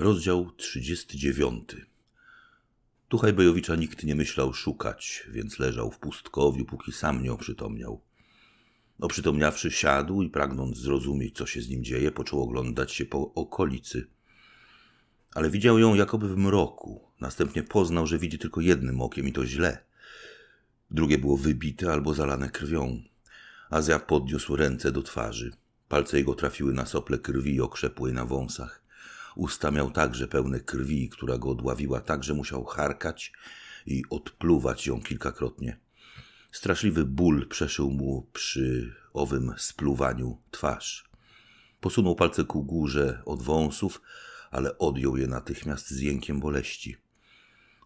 Rozdział 39. Tuchaj Hajbejowicza nikt nie myślał szukać, więc leżał w pustkowiu, póki sam nie oprzytomniał. Oprzytomniawszy siadł i pragnąc zrozumieć, co się z nim dzieje, począł oglądać się po okolicy. Ale widział ją jakoby w mroku. Następnie poznał, że widzi tylko jednym okiem i to źle. Drugie było wybite albo zalane krwią. Azja podniósł ręce do twarzy. Palce jego trafiły na sople krwi okrzepłej na wąsach. Usta miał także pełne krwi, która go odławiła tak, że musiał charkać i odpluwać ją kilkakrotnie. Straszliwy ból przeszył mu przy owym spluwaniu twarz. Posunął palce ku górze od wąsów, ale odjął je natychmiast z jękiem boleści.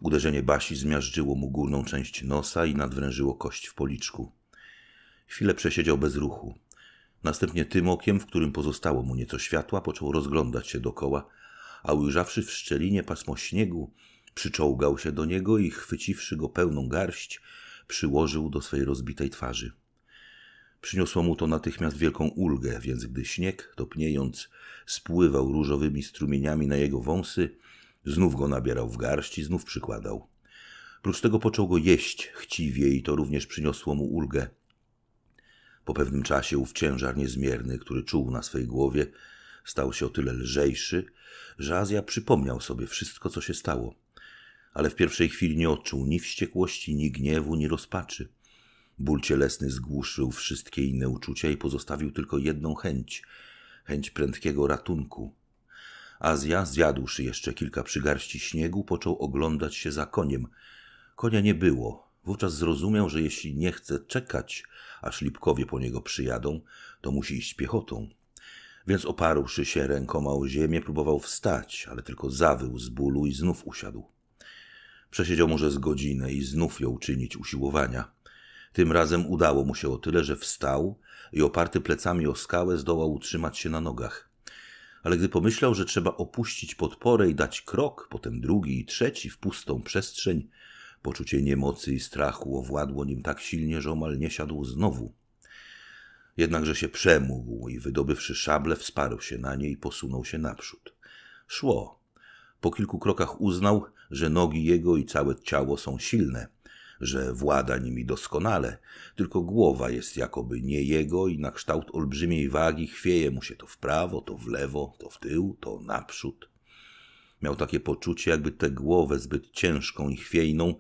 Uderzenie Basi zmiażdżyło mu górną część nosa i nadwrężyło kość w policzku. Chwilę przesiedział bez ruchu. Następnie tym okiem, w którym pozostało mu nieco światła, począł rozglądać się dokoła, a ujrzawszy w szczelinie pasmo śniegu, przyczołgał się do niego i chwyciwszy go pełną garść, przyłożył do swej rozbitej twarzy. Przyniosło mu to natychmiast wielką ulgę, więc gdy śnieg, topniejąc, spływał różowymi strumieniami na jego wąsy, znów go nabierał w garści, znów przykładał. Prócz tego począł go jeść chciwie i to również przyniosło mu ulgę. Po pewnym czasie ów ciężar niezmierny, który czuł na swej głowie, stał się o tyle lżejszy, że Azja przypomniał sobie wszystko, co się stało. Ale w pierwszej chwili nie odczuł ni wściekłości, ni gniewu, ni rozpaczy. Ból cielesny zgłuszył wszystkie inne uczucia i pozostawił tylko jedną chęć chęć prędkiego ratunku. Azja, zjadłszy jeszcze kilka przygarści śniegu, począł oglądać się za koniem. Konia nie było. Wówczas zrozumiał, że jeśli nie chce czekać, aż Lipkowie po niego przyjadą, to musi iść piechotą. Więc oparłszy się rękoma o ziemię, próbował wstać, ale tylko zawył z bólu i znów usiadł. Przesiedział może z godzinę i znów ją czynić usiłowania. Tym razem udało mu się o tyle, że wstał i oparty plecami o skałę zdołał utrzymać się na nogach. Ale gdy pomyślał, że trzeba opuścić podporę i dać krok, potem drugi i trzeci w pustą przestrzeń, Poczucie niemocy i strachu owładło nim tak silnie, że omal nie siadł znowu. Jednakże się przemógł i wydobywszy szable, wsparł się na nie i posunął się naprzód. Szło. Po kilku krokach uznał, że nogi jego i całe ciało są silne, że włada nimi doskonale, tylko głowa jest jakoby nie jego i na kształt olbrzymiej wagi chwieje mu się to w prawo, to w lewo, to w tył, to naprzód. Miał takie poczucie, jakby tę głowę zbyt ciężką i chwiejną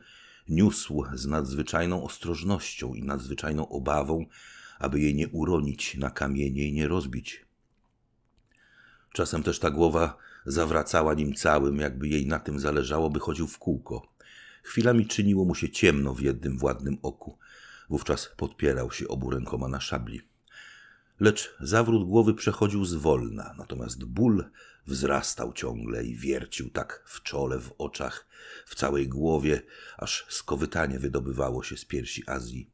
niósł z nadzwyczajną ostrożnością i nadzwyczajną obawą, aby jej nie uronić na kamienie i nie rozbić. Czasem też ta głowa zawracała nim całym, jakby jej na tym zależało, by chodził w kółko. Chwilami czyniło mu się ciemno w jednym władnym oku. Wówczas podpierał się obu rękoma na szabli. Lecz zawrót głowy przechodził zwolna, natomiast ból wzrastał ciągle i wiercił tak w czole, w oczach, w całej głowie, aż skowytanie wydobywało się z piersi Azji.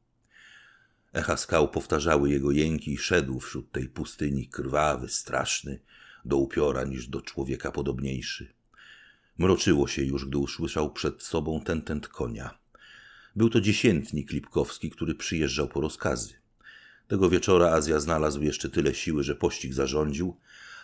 Echa skał powtarzały jego jęki i szedł wśród tej pustyni krwawy, straszny, do upiora niż do człowieka podobniejszy. Mroczyło się już, gdy usłyszał przed sobą tentent konia. Był to dziesiętnik Lipkowski, który przyjeżdżał po rozkazy. Tego wieczora Azja znalazł jeszcze tyle siły, że pościg zarządził,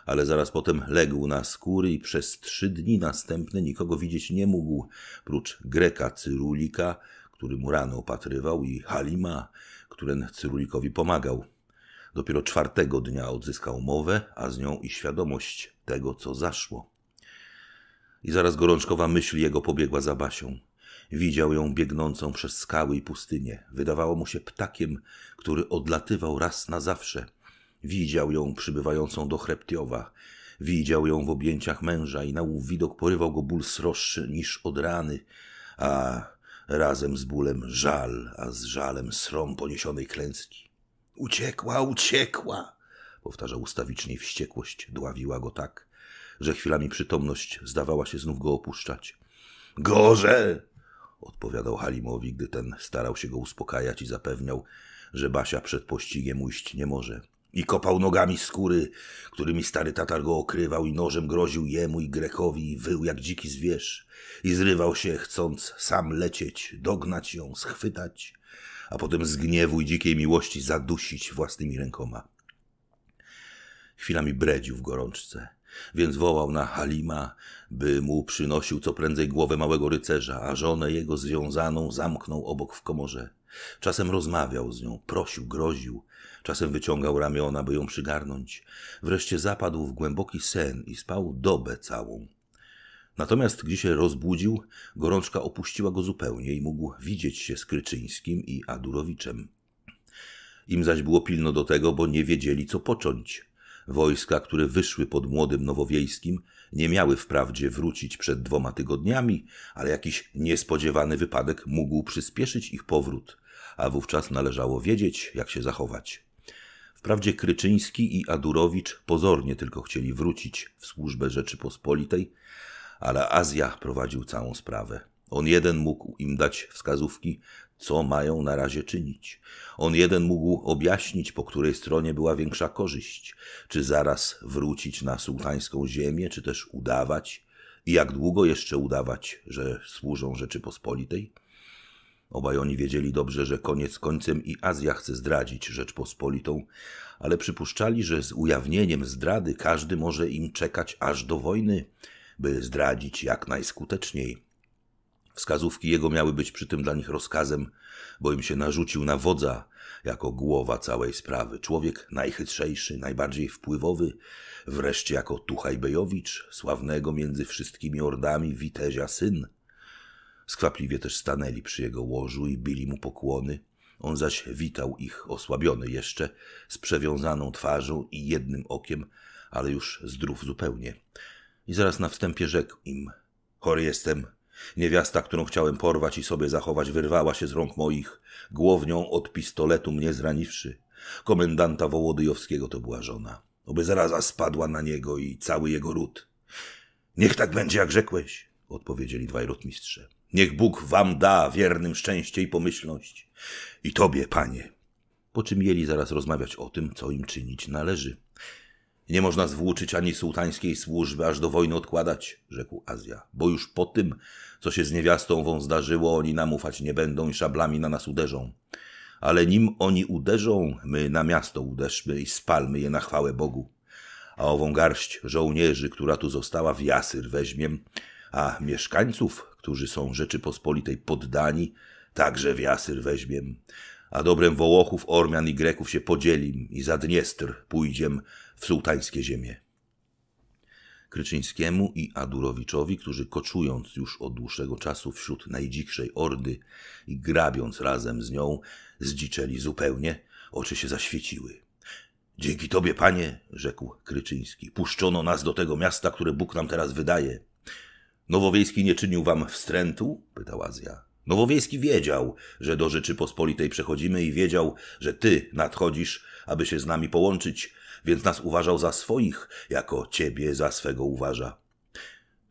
ale zaraz potem legł na skóry i przez trzy dni następne nikogo widzieć nie mógł, prócz Greka Cyrulika, który mu rano opatrywał, i Halima, który Cyrulikowi pomagał. Dopiero czwartego dnia odzyskał mowę, a z nią i świadomość tego, co zaszło. I zaraz gorączkowa myśl jego pobiegła za Basią. Widział ją biegnącą przez skały i pustynię. Wydawało mu się ptakiem, który odlatywał raz na zawsze – Widział ją przybywającą do Chreptiowa, widział ją w objęciach męża i na ów widok porywał go ból sroższy niż od rany, a razem z bólem żal, a z żalem srom poniesionej klęski. Uciekła, uciekła! powtarzał ustawicznie wściekłość, dławiła go tak, że chwilami przytomność zdawała się znów go opuszczać. Gorze! odpowiadał Halimowi, gdy ten starał się go uspokajać i zapewniał, że Basia przed pościgiem ujść nie może i kopał nogami skóry, którymi stary Tatar go okrywał i nożem groził jemu i Grekowi i wył jak dziki zwierz i zrywał się, chcąc sam lecieć, dognać ją, schwytać, a potem z gniewu i dzikiej miłości zadusić własnymi rękoma. Chwilami bredził w gorączce, więc wołał na Halima, by mu przynosił co prędzej głowę małego rycerza, a żonę jego związaną zamknął obok w komorze – Czasem rozmawiał z nią, prosił, groził, czasem wyciągał ramiona, by ją przygarnąć. Wreszcie zapadł w głęboki sen i spał dobę całą. Natomiast gdy się rozbudził, gorączka opuściła go zupełnie i mógł widzieć się z Kryczyńskim i Adurowiczem. Im zaś było pilno do tego, bo nie wiedzieli, co począć. Wojska, które wyszły pod młodym nowowiejskim, nie miały wprawdzie wrócić przed dwoma tygodniami, ale jakiś niespodziewany wypadek mógł przyspieszyć ich powrót a wówczas należało wiedzieć, jak się zachować. Wprawdzie Kryczyński i Adurowicz pozornie tylko chcieli wrócić w służbę Rzeczypospolitej, ale Azja prowadził całą sprawę. On jeden mógł im dać wskazówki, co mają na razie czynić. On jeden mógł objaśnić, po której stronie była większa korzyść, czy zaraz wrócić na sułtańską ziemię, czy też udawać i jak długo jeszcze udawać, że służą Rzeczypospolitej. Obaj oni wiedzieli dobrze, że koniec końcem i Azja chce zdradzić Rzeczpospolitą, ale przypuszczali, że z ujawnieniem zdrady każdy może im czekać aż do wojny, by zdradzić jak najskuteczniej. Wskazówki jego miały być przy tym dla nich rozkazem, bo im się narzucił na wodza jako głowa całej sprawy. Człowiek najchytrzejszy, najbardziej wpływowy, wreszcie jako Tuchajbejowicz, sławnego między wszystkimi ordami Witezia syn. Skwapliwie też stanęli przy jego łożu i bili mu pokłony. On zaś witał ich osłabiony jeszcze, z przewiązaną twarzą i jednym okiem, ale już zdrów zupełnie. I zaraz na wstępie rzekł im: Chory jestem. Niewiasta, którą chciałem porwać i sobie zachować, wyrwała się z rąk moich, głownią od pistoletu mnie zraniwszy. Komendanta Wołodyjowskiego to była żona. Oby zaraza spadła na niego i cały jego ród. Niech tak będzie, jak rzekłeś, odpowiedzieli dwaj rotmistrze. Niech Bóg wam da wiernym szczęście i pomyślność. I tobie, panie. Po czym mieli zaraz rozmawiać o tym, co im czynić należy. Nie można zwłóczyć ani sułtańskiej służby, aż do wojny odkładać, rzekł Azja, bo już po tym, co się z niewiastą wą zdarzyło, oni nam ufać nie będą i szablami na nas uderzą. Ale nim oni uderzą, my na miasto uderzmy i spalmy je na chwałę Bogu. A ową garść żołnierzy, która tu została, w jasyr weźmiem, a mieszkańców którzy są Rzeczypospolitej poddani, także w Jasyr weźmiem, a dobrem Wołochów, Ormian i Greków się podzielim i za Dniestr pójdziem w sułtańskie ziemie. Kryczyńskiemu i Adurowiczowi, którzy koczując już od dłuższego czasu wśród najdzikszej ordy i grabiąc razem z nią, zdziczeli zupełnie, oczy się zaświeciły. Dzięki tobie, panie, rzekł Kryczyński, puszczono nas do tego miasta, które Bóg nam teraz wydaje. Nowowiejski nie czynił wam wstrętu? pytał Azja. Nowowiejski wiedział, że do Rzeczypospolitej przechodzimy i wiedział, że ty nadchodzisz, aby się z nami połączyć, więc nas uważał za swoich, jako ciebie za swego uważa.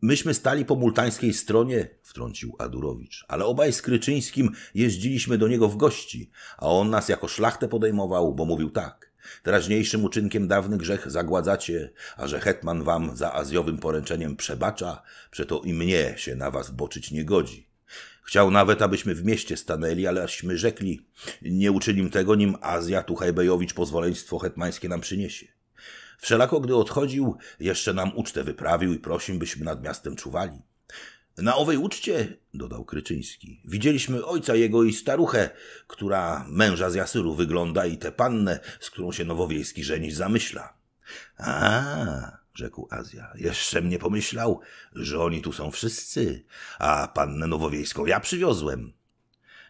Myśmy stali po multańskiej stronie, wtrącił Adurowicz, ale obaj z Kryczyńskim jeździliśmy do niego w gości, a on nas jako szlachtę podejmował, bo mówił tak. Teraźniejszym uczynkiem dawny grzech zagładzacie, a że hetman wam za azjowym poręczeniem przebacza, przeto i mnie się na was boczyć nie godzi. Chciał nawet, abyśmy w mieście stanęli, aleśmy rzekli, nie uczynim tego, nim Azja Tuchajbejowicz pozwoleństwo hetmańskie nam przyniesie. Wszelako, gdy odchodził, jeszcze nam ucztę wyprawił i prosił, byśmy nad miastem czuwali. Na owej uczcie, dodał Kryczyński, widzieliśmy ojca jego i staruchę, która męża z Jasyru wygląda i tę pannę, z którą się Nowowiejski żenić zamyśla. A, rzekł Azja, jeszcze mnie pomyślał, że oni tu są wszyscy, a pannę Nowowiejską ja przywiozłem.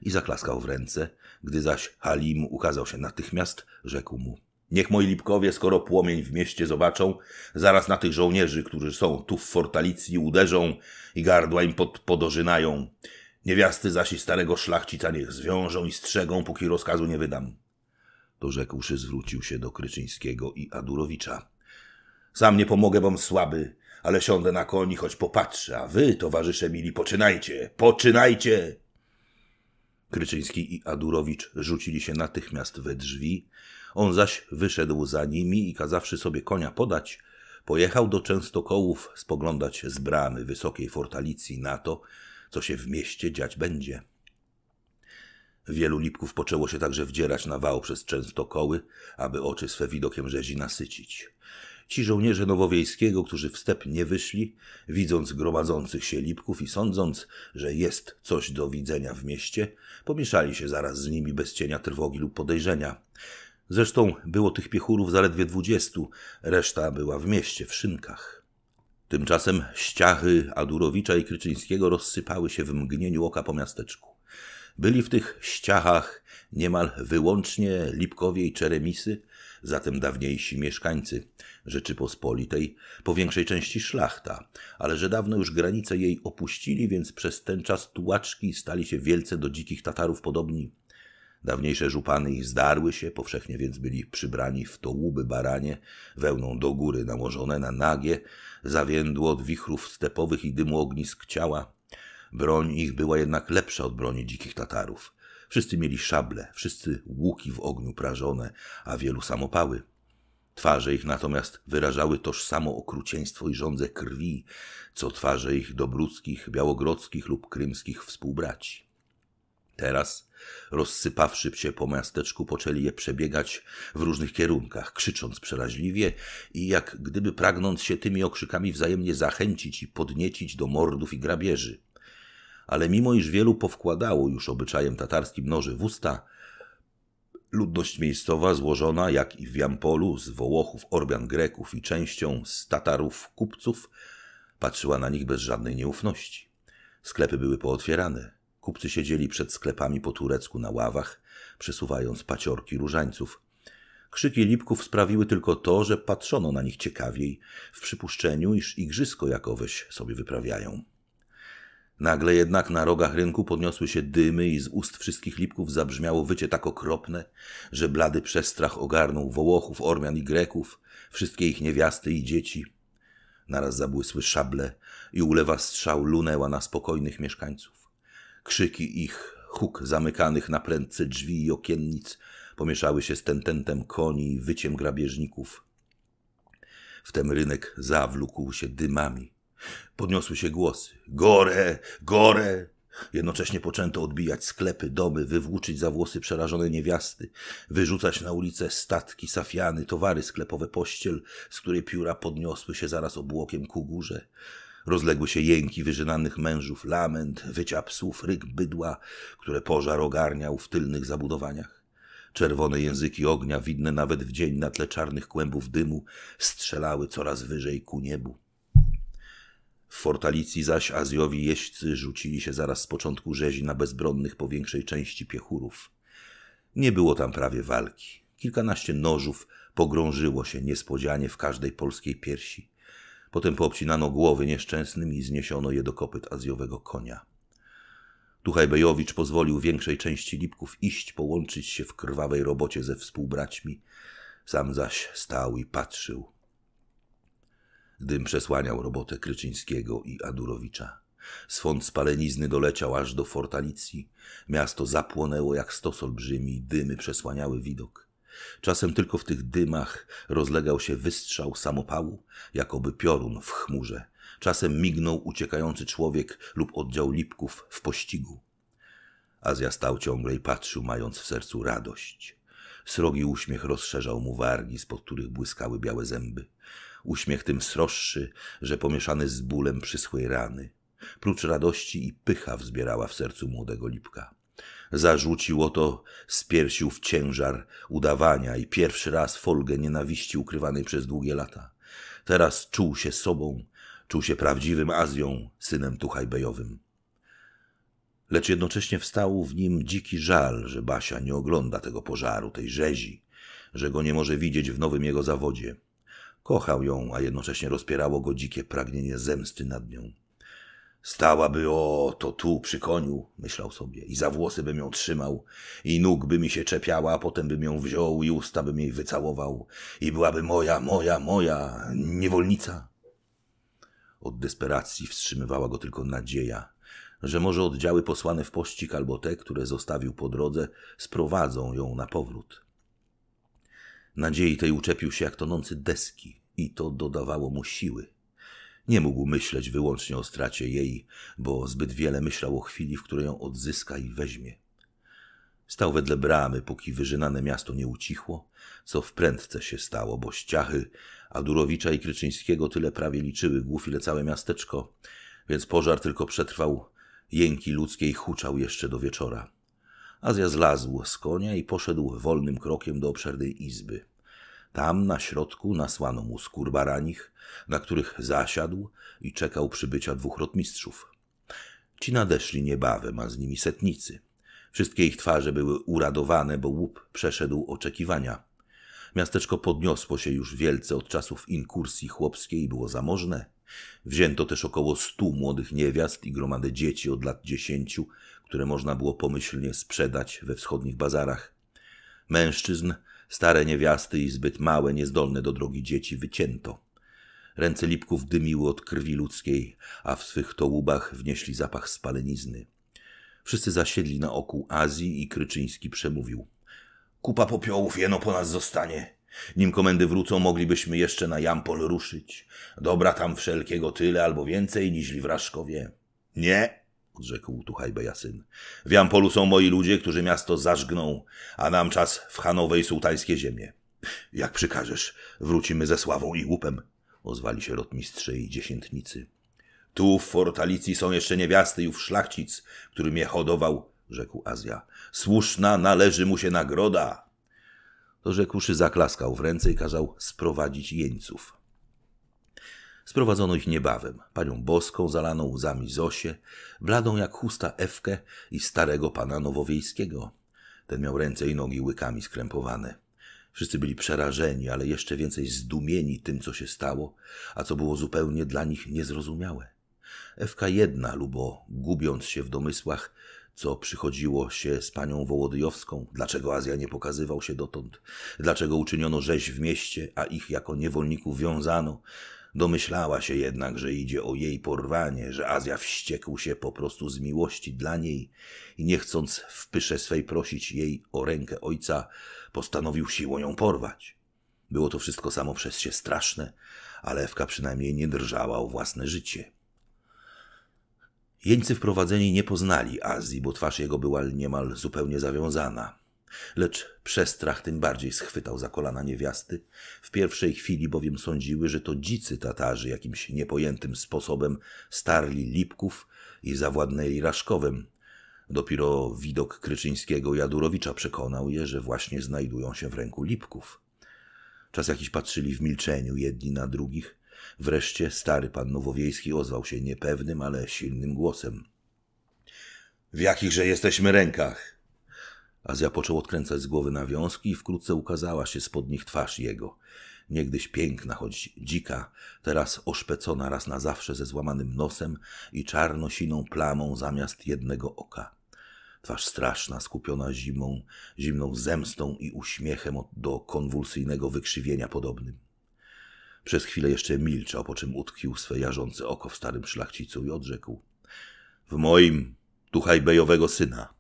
I zaklaskał w ręce, gdy zaś Halim ukazał się natychmiast, rzekł mu Niech moi Lipkowie, skoro płomień w mieście zobaczą, zaraz na tych żołnierzy, którzy są tu w fortalicji, uderzą i gardła im pod, Niewiasty zaś i starego szlachcica niech zwiążą i strzegą, póki rozkazu nie wydam. To rzekłszy, zwrócił się do Kryczyńskiego i Adurowicza. Sam nie pomogę wam słaby, ale siądę na koni, choć popatrzę, a wy, towarzysze mili, poczynajcie, poczynajcie! Kryczyński i Adurowicz rzucili się natychmiast we drzwi, on zaś wyszedł za nimi i kazawszy sobie konia podać, pojechał do Częstokołów spoglądać z bramy wysokiej fortalicji na to, co się w mieście dziać będzie. Wielu lipków poczęło się także wdzierać na wał przez Częstokoły, aby oczy swe widokiem rzezi nasycić. Ci żołnierze Nowowiejskiego, którzy w step nie wyszli, widząc gromadzących się lipków i sądząc, że jest coś do widzenia w mieście, pomieszali się zaraz z nimi bez cienia trwogi lub podejrzenia. Zresztą było tych piechurów zaledwie dwudziestu, reszta była w mieście, w szynkach. Tymczasem ściachy Adurowicza i Kryczyńskiego rozsypały się w mgnieniu oka po miasteczku. Byli w tych ściachach niemal wyłącznie Lipkowie i Czeremisy, zatem dawniejsi mieszkańcy Rzeczypospolitej, po większej części szlachta, ale że dawno już granice jej opuścili, więc przez ten czas tułaczki stali się wielce do dzikich Tatarów podobni. Dawniejsze żupany ich zdarły się, powszechnie więc byli przybrani w tołuby baranie, wełną do góry nałożone na nagie, zawiędło od wichrów stepowych i dymu ognisk ciała. Broń ich była jednak lepsza od broni dzikich Tatarów. Wszyscy mieli szable, wszyscy łuki w ogniu prażone, a wielu samopały. Twarze ich natomiast wyrażały toż samo okrucieństwo i żądzę krwi, co twarze ich dobruckich, białogrodzkich lub krymskich współbraci. Teraz, rozsypawszy się po miasteczku, poczęli je przebiegać w różnych kierunkach, krzycząc przeraźliwie i jak gdyby pragnąc się tymi okrzykami wzajemnie zachęcić i podniecić do mordów i grabieży. Ale mimo iż wielu powkładało już obyczajem tatarskim noży w usta, ludność miejscowa złożona, jak i w Jampolu, z Wołochów, Orbian Greków i częścią z Tatarów, kupców, patrzyła na nich bez żadnej nieufności. Sklepy były pootwierane, Kupcy siedzieli przed sklepami po turecku na ławach, przesuwając paciorki różańców. Krzyki lipków sprawiły tylko to, że patrzono na nich ciekawiej, w przypuszczeniu, iż igrzysko jakoweś sobie wyprawiają. Nagle jednak na rogach rynku podniosły się dymy i z ust wszystkich lipków zabrzmiało wycie tak okropne, że blady przestrach ogarnął Wołochów, Ormian i Greków, wszystkie ich niewiasty i dzieci. Naraz zabłysły szable i ulewa strzał lunęła na spokojnych mieszkańców. Krzyki ich, huk zamykanych na prędce drzwi i okiennic pomieszały się z tententem koni i wyciem grabieżników. Wtem rynek zawlókł się dymami. Podniosły się głosy. Gore! Gore! Jednocześnie poczęto odbijać sklepy, domy, wywłóczyć za włosy przerażone niewiasty, wyrzucać na ulicę statki, safiany, towary sklepowe, pościel, z której pióra podniosły się zaraz obłokiem ku górze. Rozległy się jęki wyżynanych mężów, lament, wycia psów, ryk bydła, które pożar ogarniał w tylnych zabudowaniach. Czerwone języki ognia, widne nawet w dzień na tle czarnych kłębów dymu, strzelały coraz wyżej ku niebu. W fortalicji zaś Azjowi jeźdźcy rzucili się zaraz z początku rzezi na bezbronnych po większej części piechurów. Nie było tam prawie walki. Kilkanaście nożów pogrążyło się niespodzianie w każdej polskiej piersi. Potem poobcinano głowy nieszczęsnym i zniesiono je do kopyt azjowego konia. Tuchajbejowicz pozwolił większej części Lipków iść połączyć się w krwawej robocie ze współbraćmi. Sam zaś stał i patrzył. Dym przesłaniał robotę Kryczyńskiego i Adurowicza. Swąd spalenizny doleciał aż do fortalicji. Miasto zapłonęło jak stos olbrzymi, dymy przesłaniały widok. Czasem tylko w tych dymach rozlegał się wystrzał samopału, jakoby piorun w chmurze. Czasem mignął uciekający człowiek lub oddział lipków w pościgu. Azja stał ciągle i patrzył, mając w sercu radość. Srogi uśmiech rozszerzał mu wargi, spod których błyskały białe zęby. Uśmiech tym sroższy, że pomieszany z bólem przyschłej rany. Prócz radości i pycha wzbierała w sercu młodego lipka zarzucił to z piersiów ciężar udawania i pierwszy raz folgę nienawiści ukrywanej przez długie lata. Teraz czuł się sobą, czuł się prawdziwym Azją, synem Tuchajbejowym. Lecz jednocześnie wstał w nim dziki żal, że Basia nie ogląda tego pożaru, tej rzezi, że go nie może widzieć w nowym jego zawodzie. Kochał ją, a jednocześnie rozpierało go dzikie pragnienie zemsty nad nią. Stałaby o to tu przy koniu, myślał sobie, i za włosy bym ją trzymał, i nóg by mi się czepiała, a potem bym ją wziął i usta bym jej wycałował, i byłaby moja, moja, moja niewolnica. Od desperacji wstrzymywała go tylko nadzieja, że może oddziały posłane w pościg albo te, które zostawił po drodze, sprowadzą ją na powrót. Nadziei tej uczepił się jak tonący deski, i to dodawało mu siły. Nie mógł myśleć wyłącznie o stracie jej, bo zbyt wiele myślał o chwili, w której ją odzyska i weźmie. Stał wedle bramy, póki wyżynane miasto nie ucichło, co wprędce się stało, bo ściachy Adurowicza i Kryczyńskiego tyle prawie liczyły głów, ile całe miasteczko, więc pożar tylko przetrwał jęki ludzkiej huczał jeszcze do wieczora. Azja zlazł z konia i poszedł wolnym krokiem do obszernej izby. Tam na środku nasłano mu skór baranich, na których zasiadł i czekał przybycia dwóch rotmistrzów. Ci nadeszli niebawem, a z nimi setnicy. Wszystkie ich twarze były uradowane, bo łup przeszedł oczekiwania. Miasteczko podniosło się już wielce od czasów inkursji chłopskiej i było zamożne. Wzięto też około stu młodych niewiast i gromadę dzieci od lat dziesięciu, które można było pomyślnie sprzedać we wschodnich bazarach. Mężczyzn Stare niewiasty i zbyt małe, niezdolne do drogi dzieci wycięto. Ręce lipków dymiły od krwi ludzkiej, a w swych tołubach wnieśli zapach spalenizny. Wszyscy zasiedli na oku Azji i Kryczyński przemówił. Kupa popiołów jeno po nas zostanie. Nim komendy wrócą, moglibyśmy jeszcze na Jampol ruszyć. Dobra tam wszelkiego tyle albo więcej niźli w Raszkowie. Nie, odrzekł Tuchajbeja Jasyn. W Jampolu są moi ludzie, którzy miasto zażgną, a nam czas w hanowej sułtańskie ziemie. Jak przykażesz, wrócimy ze sławą i łupem, ozwali się rotmistrze i dziesiętnicy. Tu w fortalicji są jeszcze niewiasty i szlachcic, który mnie hodował, rzekł Azja. Słuszna należy mu się nagroda. To rzekłszy zaklaskał w ręce i kazał sprowadzić jeńców. Sprowadzono ich niebawem. Panią Boską zalaną łzami Zosię, bladą jak chusta Ewkę i starego pana Nowowiejskiego. Ten miał ręce i nogi łykami skrępowane. Wszyscy byli przerażeni, ale jeszcze więcej zdumieni tym, co się stało, a co było zupełnie dla nich niezrozumiałe. Ewka jedna, lubo gubiąc się w domysłach, co przychodziło się z panią Wołodyjowską, dlaczego Azja nie pokazywał się dotąd, dlaczego uczyniono rzeź w mieście, a ich jako niewolników wiązano, Domyślała się jednak, że idzie o jej porwanie, że Azja wściekł się po prostu z miłości dla niej i nie chcąc w pysze swej prosić jej o rękę ojca, postanowił siłą ją porwać. Było to wszystko samo przez się straszne, ale Ewka przynajmniej nie drżała o własne życie. Jeńcy wprowadzeni nie poznali Azji, bo twarz jego była niemal zupełnie zawiązana lecz przestrach tym bardziej schwytał za kolana niewiasty. W pierwszej chwili bowiem sądziły, że to dzicy Tatarzy jakimś niepojętym sposobem starli Lipków i zawładnęli Raszkowem. Dopiero widok Kryczyńskiego i Jadurowicza przekonał je, że właśnie znajdują się w ręku Lipków. Czas jakiś patrzyli w milczeniu jedni na drugich. Wreszcie stary pan Nowowiejski ozwał się niepewnym, ale silnym głosem. W jakichże jesteśmy rękach? Azja począł odkręcać z głowy nawiązki i wkrótce ukazała się spod nich twarz jego. Niegdyś piękna, choć dzika, teraz oszpecona raz na zawsze ze złamanym nosem i czarno-siną plamą zamiast jednego oka. Twarz straszna, skupiona zimą, zimną zemstą i uśmiechem do konwulsyjnego wykrzywienia podobnym. Przez chwilę jeszcze milczał, po czym utkwił swe jarzące oko w starym szlachcicu i odrzekł. W moim, duchaj bejowego syna,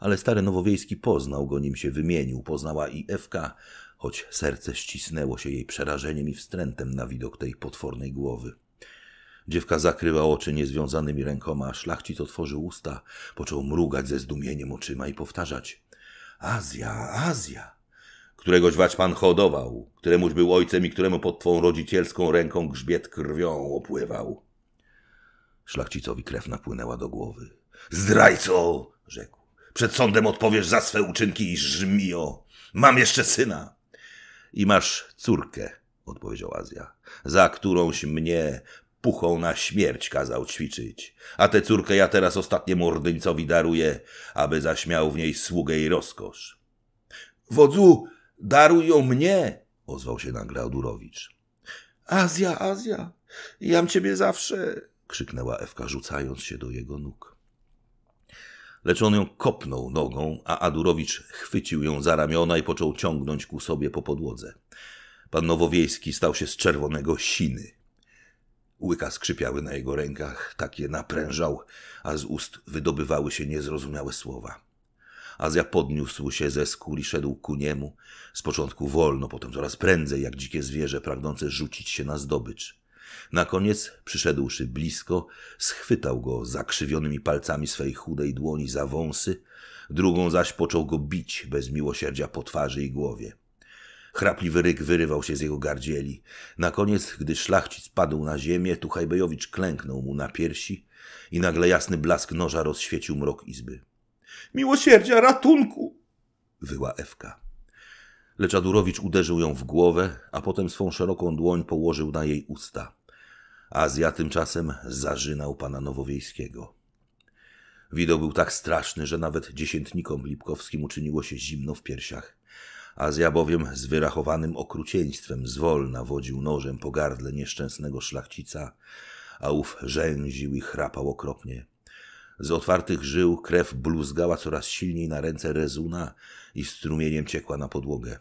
ale stary Nowowiejski poznał go, nim się wymienił, poznała i Ewka, choć serce ścisnęło się jej przerażeniem i wstrętem na widok tej potwornej głowy. Dziewka zakryła oczy niezwiązanymi rękoma, a szlachcic otworzył usta, począł mrugać ze zdumieniem oczyma i powtarzać – Azja, Azja! Któregoś wać pan hodował, któremuś był ojcem i któremu pod twą rodzicielską ręką grzbiet krwią opływał. Szlachcicowi krew napłynęła do głowy. – Zdrajco! – rzekł. Przed sądem odpowiesz za swe uczynki i żmio. Mam jeszcze syna. I masz córkę, odpowiedział Azja, za którąś mnie puchą na śmierć kazał ćwiczyć. A tę córkę ja teraz ostatnie mordyńcowi daruję, aby zaśmiał w niej sługę i rozkosz. Wodzu, daruj ją mnie, ozwał się nagle Odurowicz. Azja, Azja, jam ciebie zawsze, krzyknęła Ewka, rzucając się do jego nóg lecz on ją kopnął nogą, a Adurowicz chwycił ją za ramiona i począł ciągnąć ku sobie po podłodze. Pan Nowowiejski stał się z czerwonego siny. Łyka skrzypiały na jego rękach, tak je naprężał, a z ust wydobywały się niezrozumiałe słowa. Azja podniósł się ze skór i szedł ku niemu, z początku wolno, potem coraz prędzej, jak dzikie zwierzę pragnące rzucić się na zdobycz. Na koniec, przyszedłszy blisko, schwytał go zakrzywionymi palcami swej chudej dłoni za wąsy, drugą zaś począł go bić bez miłosierdzia po twarzy i głowie. Chrapliwy ryk wyrywał się z jego gardzieli. Na koniec, gdy szlachcic padł na ziemię, Tuchajbejowicz klęknął mu na piersi i nagle jasny blask noża rozświecił mrok izby. Miłosierdzia, ratunku! wyła Ewka. Lecz Adurowicz uderzył ją w głowę, a potem swą szeroką dłoń położył na jej usta. Azja tymczasem zarzynał pana Nowowiejskiego. Widok był tak straszny, że nawet dziesiętnikom Lipkowskim uczyniło się zimno w piersiach. Azja bowiem z wyrachowanym okrucieństwem zwolna wodził nożem po gardle nieszczęsnego szlachcica, a ów rzęził i chrapał okropnie. Z otwartych żył krew bluzgała coraz silniej na ręce Rezuna i strumieniem ciekła na podłogę.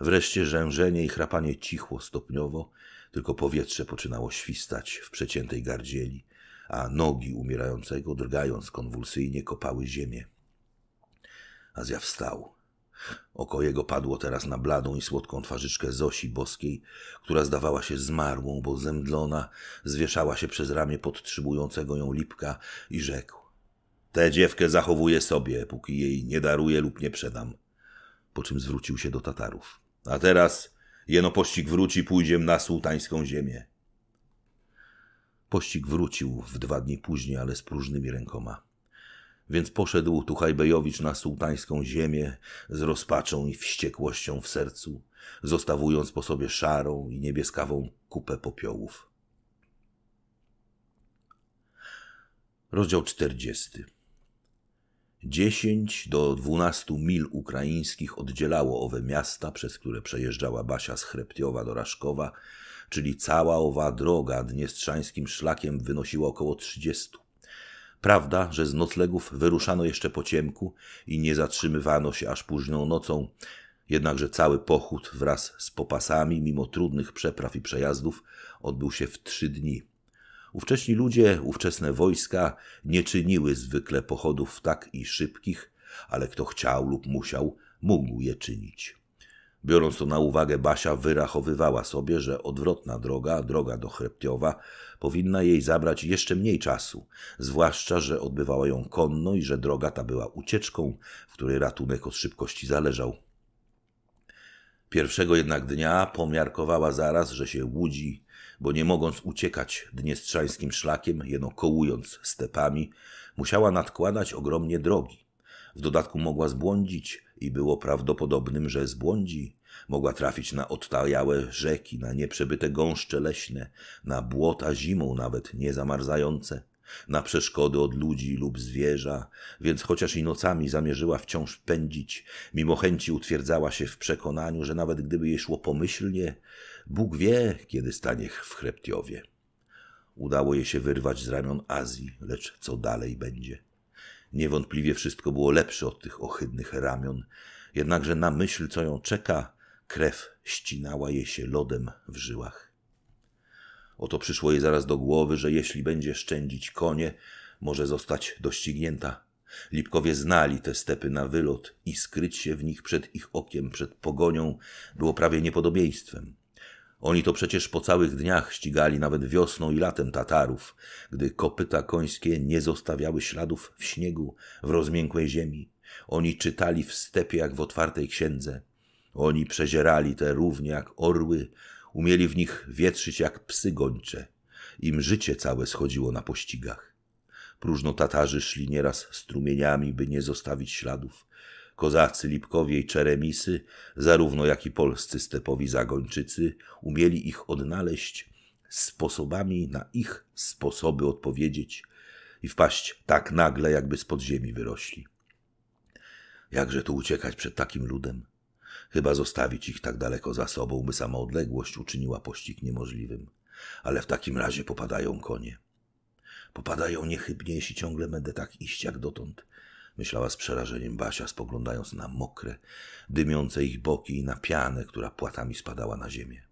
Wreszcie rzężenie i chrapanie cichło stopniowo tylko powietrze poczynało świstać w przeciętej gardzieli, a nogi umierającego, drgając konwulsyjnie, kopały ziemię. Azja wstał. Oko jego padło teraz na bladą i słodką twarzyczkę Zosi Boskiej, która zdawała się zmarłą, bo zemdlona, zwieszała się przez ramię podtrzymującego ją lipka i rzekł. Tę dziewkę zachowuję sobie, póki jej nie daruję lub nie przedam. Po czym zwrócił się do Tatarów. A teraz Jeno pościg wróci, pójdziem na sułtańską ziemię. Pościg wrócił w dwa dni później, ale z próżnymi rękoma. Więc poszedł Tuchajbejowicz na sułtańską ziemię z rozpaczą i wściekłością w sercu, zostawując po sobie szarą i niebieskawą kupę popiołów. Rozdział 40. 10 do 12 mil ukraińskich oddzielało owe miasta, przez które przejeżdżała Basia z Chreptiowa do Raszkowa, czyli cała owa droga dniestrzańskim szlakiem wynosiła około 30. Prawda, że z noclegów wyruszano jeszcze po ciemku i nie zatrzymywano się aż późną nocą, jednakże cały pochód wraz z popasami, mimo trudnych przepraw i przejazdów, odbył się w trzy dni – Ówcześni ludzie, ówczesne wojska nie czyniły zwykle pochodów tak i szybkich, ale kto chciał lub musiał, mógł je czynić. Biorąc to na uwagę, Basia wyrachowywała sobie, że odwrotna droga, droga do Chreptiowa, powinna jej zabrać jeszcze mniej czasu, zwłaszcza, że odbywała ją konno i że droga ta była ucieczką, w której ratunek od szybkości zależał. Pierwszego jednak dnia pomiarkowała zaraz, że się łudzi bo nie mogąc uciekać dniestrzańskim szlakiem, jeno kołując stepami, musiała nadkładać ogromnie drogi. W dodatku mogła zbłądzić i było prawdopodobnym, że zbłądzi. Mogła trafić na odtajałe rzeki, na nieprzebyte gąszcze leśne, na błota zimą nawet niezamarzające, na przeszkody od ludzi lub zwierza, więc chociaż i nocami zamierzyła wciąż pędzić, mimo chęci utwierdzała się w przekonaniu, że nawet gdyby jej szło pomyślnie, Bóg wie, kiedy stanie w Chreptiowie. Udało jej się wyrwać z ramion Azji, lecz co dalej będzie? Niewątpliwie wszystko było lepsze od tych ohydnych ramion, jednakże na myśl, co ją czeka, krew ścinała jej się lodem w żyłach. Oto przyszło jej zaraz do głowy, że jeśli będzie szczędzić konie, może zostać doścignięta. Lipkowie znali te stepy na wylot i skryć się w nich przed ich okiem, przed pogonią, było prawie niepodobieństwem. Oni to przecież po całych dniach ścigali nawet wiosną i latem Tatarów, gdy kopyta końskie nie zostawiały śladów w śniegu, w rozmiękłej ziemi. Oni czytali w stepie jak w otwartej księdze. Oni przezierali te równie jak orły, umieli w nich wietrzyć jak psy gończe. Im życie całe schodziło na pościgach. Próżno Tatarzy szli nieraz strumieniami, by nie zostawić śladów kozacy, lipkowie i czeremisy, zarówno jak i polscy stepowi zagończycy, umieli ich odnaleźć sposobami na ich sposoby odpowiedzieć i wpaść tak nagle, jakby z podziemi wyrośli. Jakże tu uciekać przed takim ludem? Chyba zostawić ich tak daleko za sobą, by sama odległość uczyniła pościg niemożliwym. Ale w takim razie popadają konie. Popadają niechybnie, jeśli ciągle będę tak iść jak dotąd myślała z przerażeniem Basia, spoglądając na mokre, dymiące ich boki i na pianę, która płatami spadała na ziemię.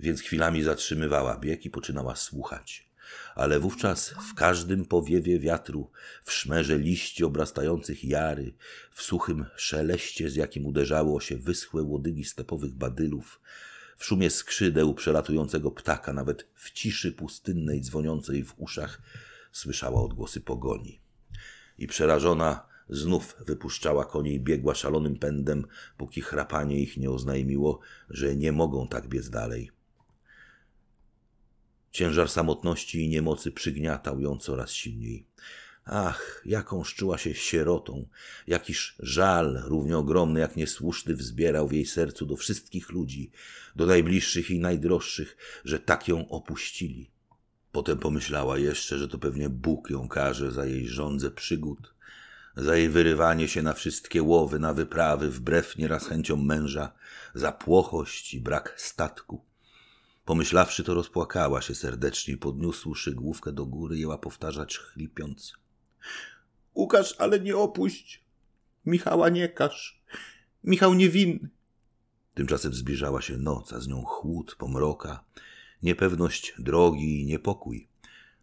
Więc chwilami zatrzymywała bieg i poczynała słuchać. Ale wówczas w każdym powiewie wiatru, w szmerze liści obrastających jary, w suchym szeleście, z jakim uderzało się wyschłe łodygi stepowych badylów, w szumie skrzydeł przelatującego ptaka, nawet w ciszy pustynnej dzwoniącej w uszach, słyszała odgłosy pogoni i przerażona znów wypuszczała konie i biegła szalonym pędem, póki chrapanie ich nie oznajmiło, że nie mogą tak biec dalej. Ciężar samotności i niemocy przygniatał ją coraz silniej. Ach, jaką czuła się sierotą, jakiż żal, równie ogromny jak niesłuszny, wzbierał w jej sercu do wszystkich ludzi, do najbliższych i najdroższych, że tak ją opuścili. Potem pomyślała jeszcze, że to pewnie Bóg ją karze za jej żądzę przygód, za jej wyrywanie się na wszystkie łowy, na wyprawy, wbrew nieraz chęciom męża, za płochość i brak statku. Pomyślawszy to, rozpłakała się serdecznie i podniósłszy główkę do góry, jęła powtarzać chlipiąc. „Ukaż, ale nie opuść. Michała nie każ. Michał niewinny. Tymczasem zbliżała się noc, a z nią chłód, pomroka, niepewność drogi i niepokój.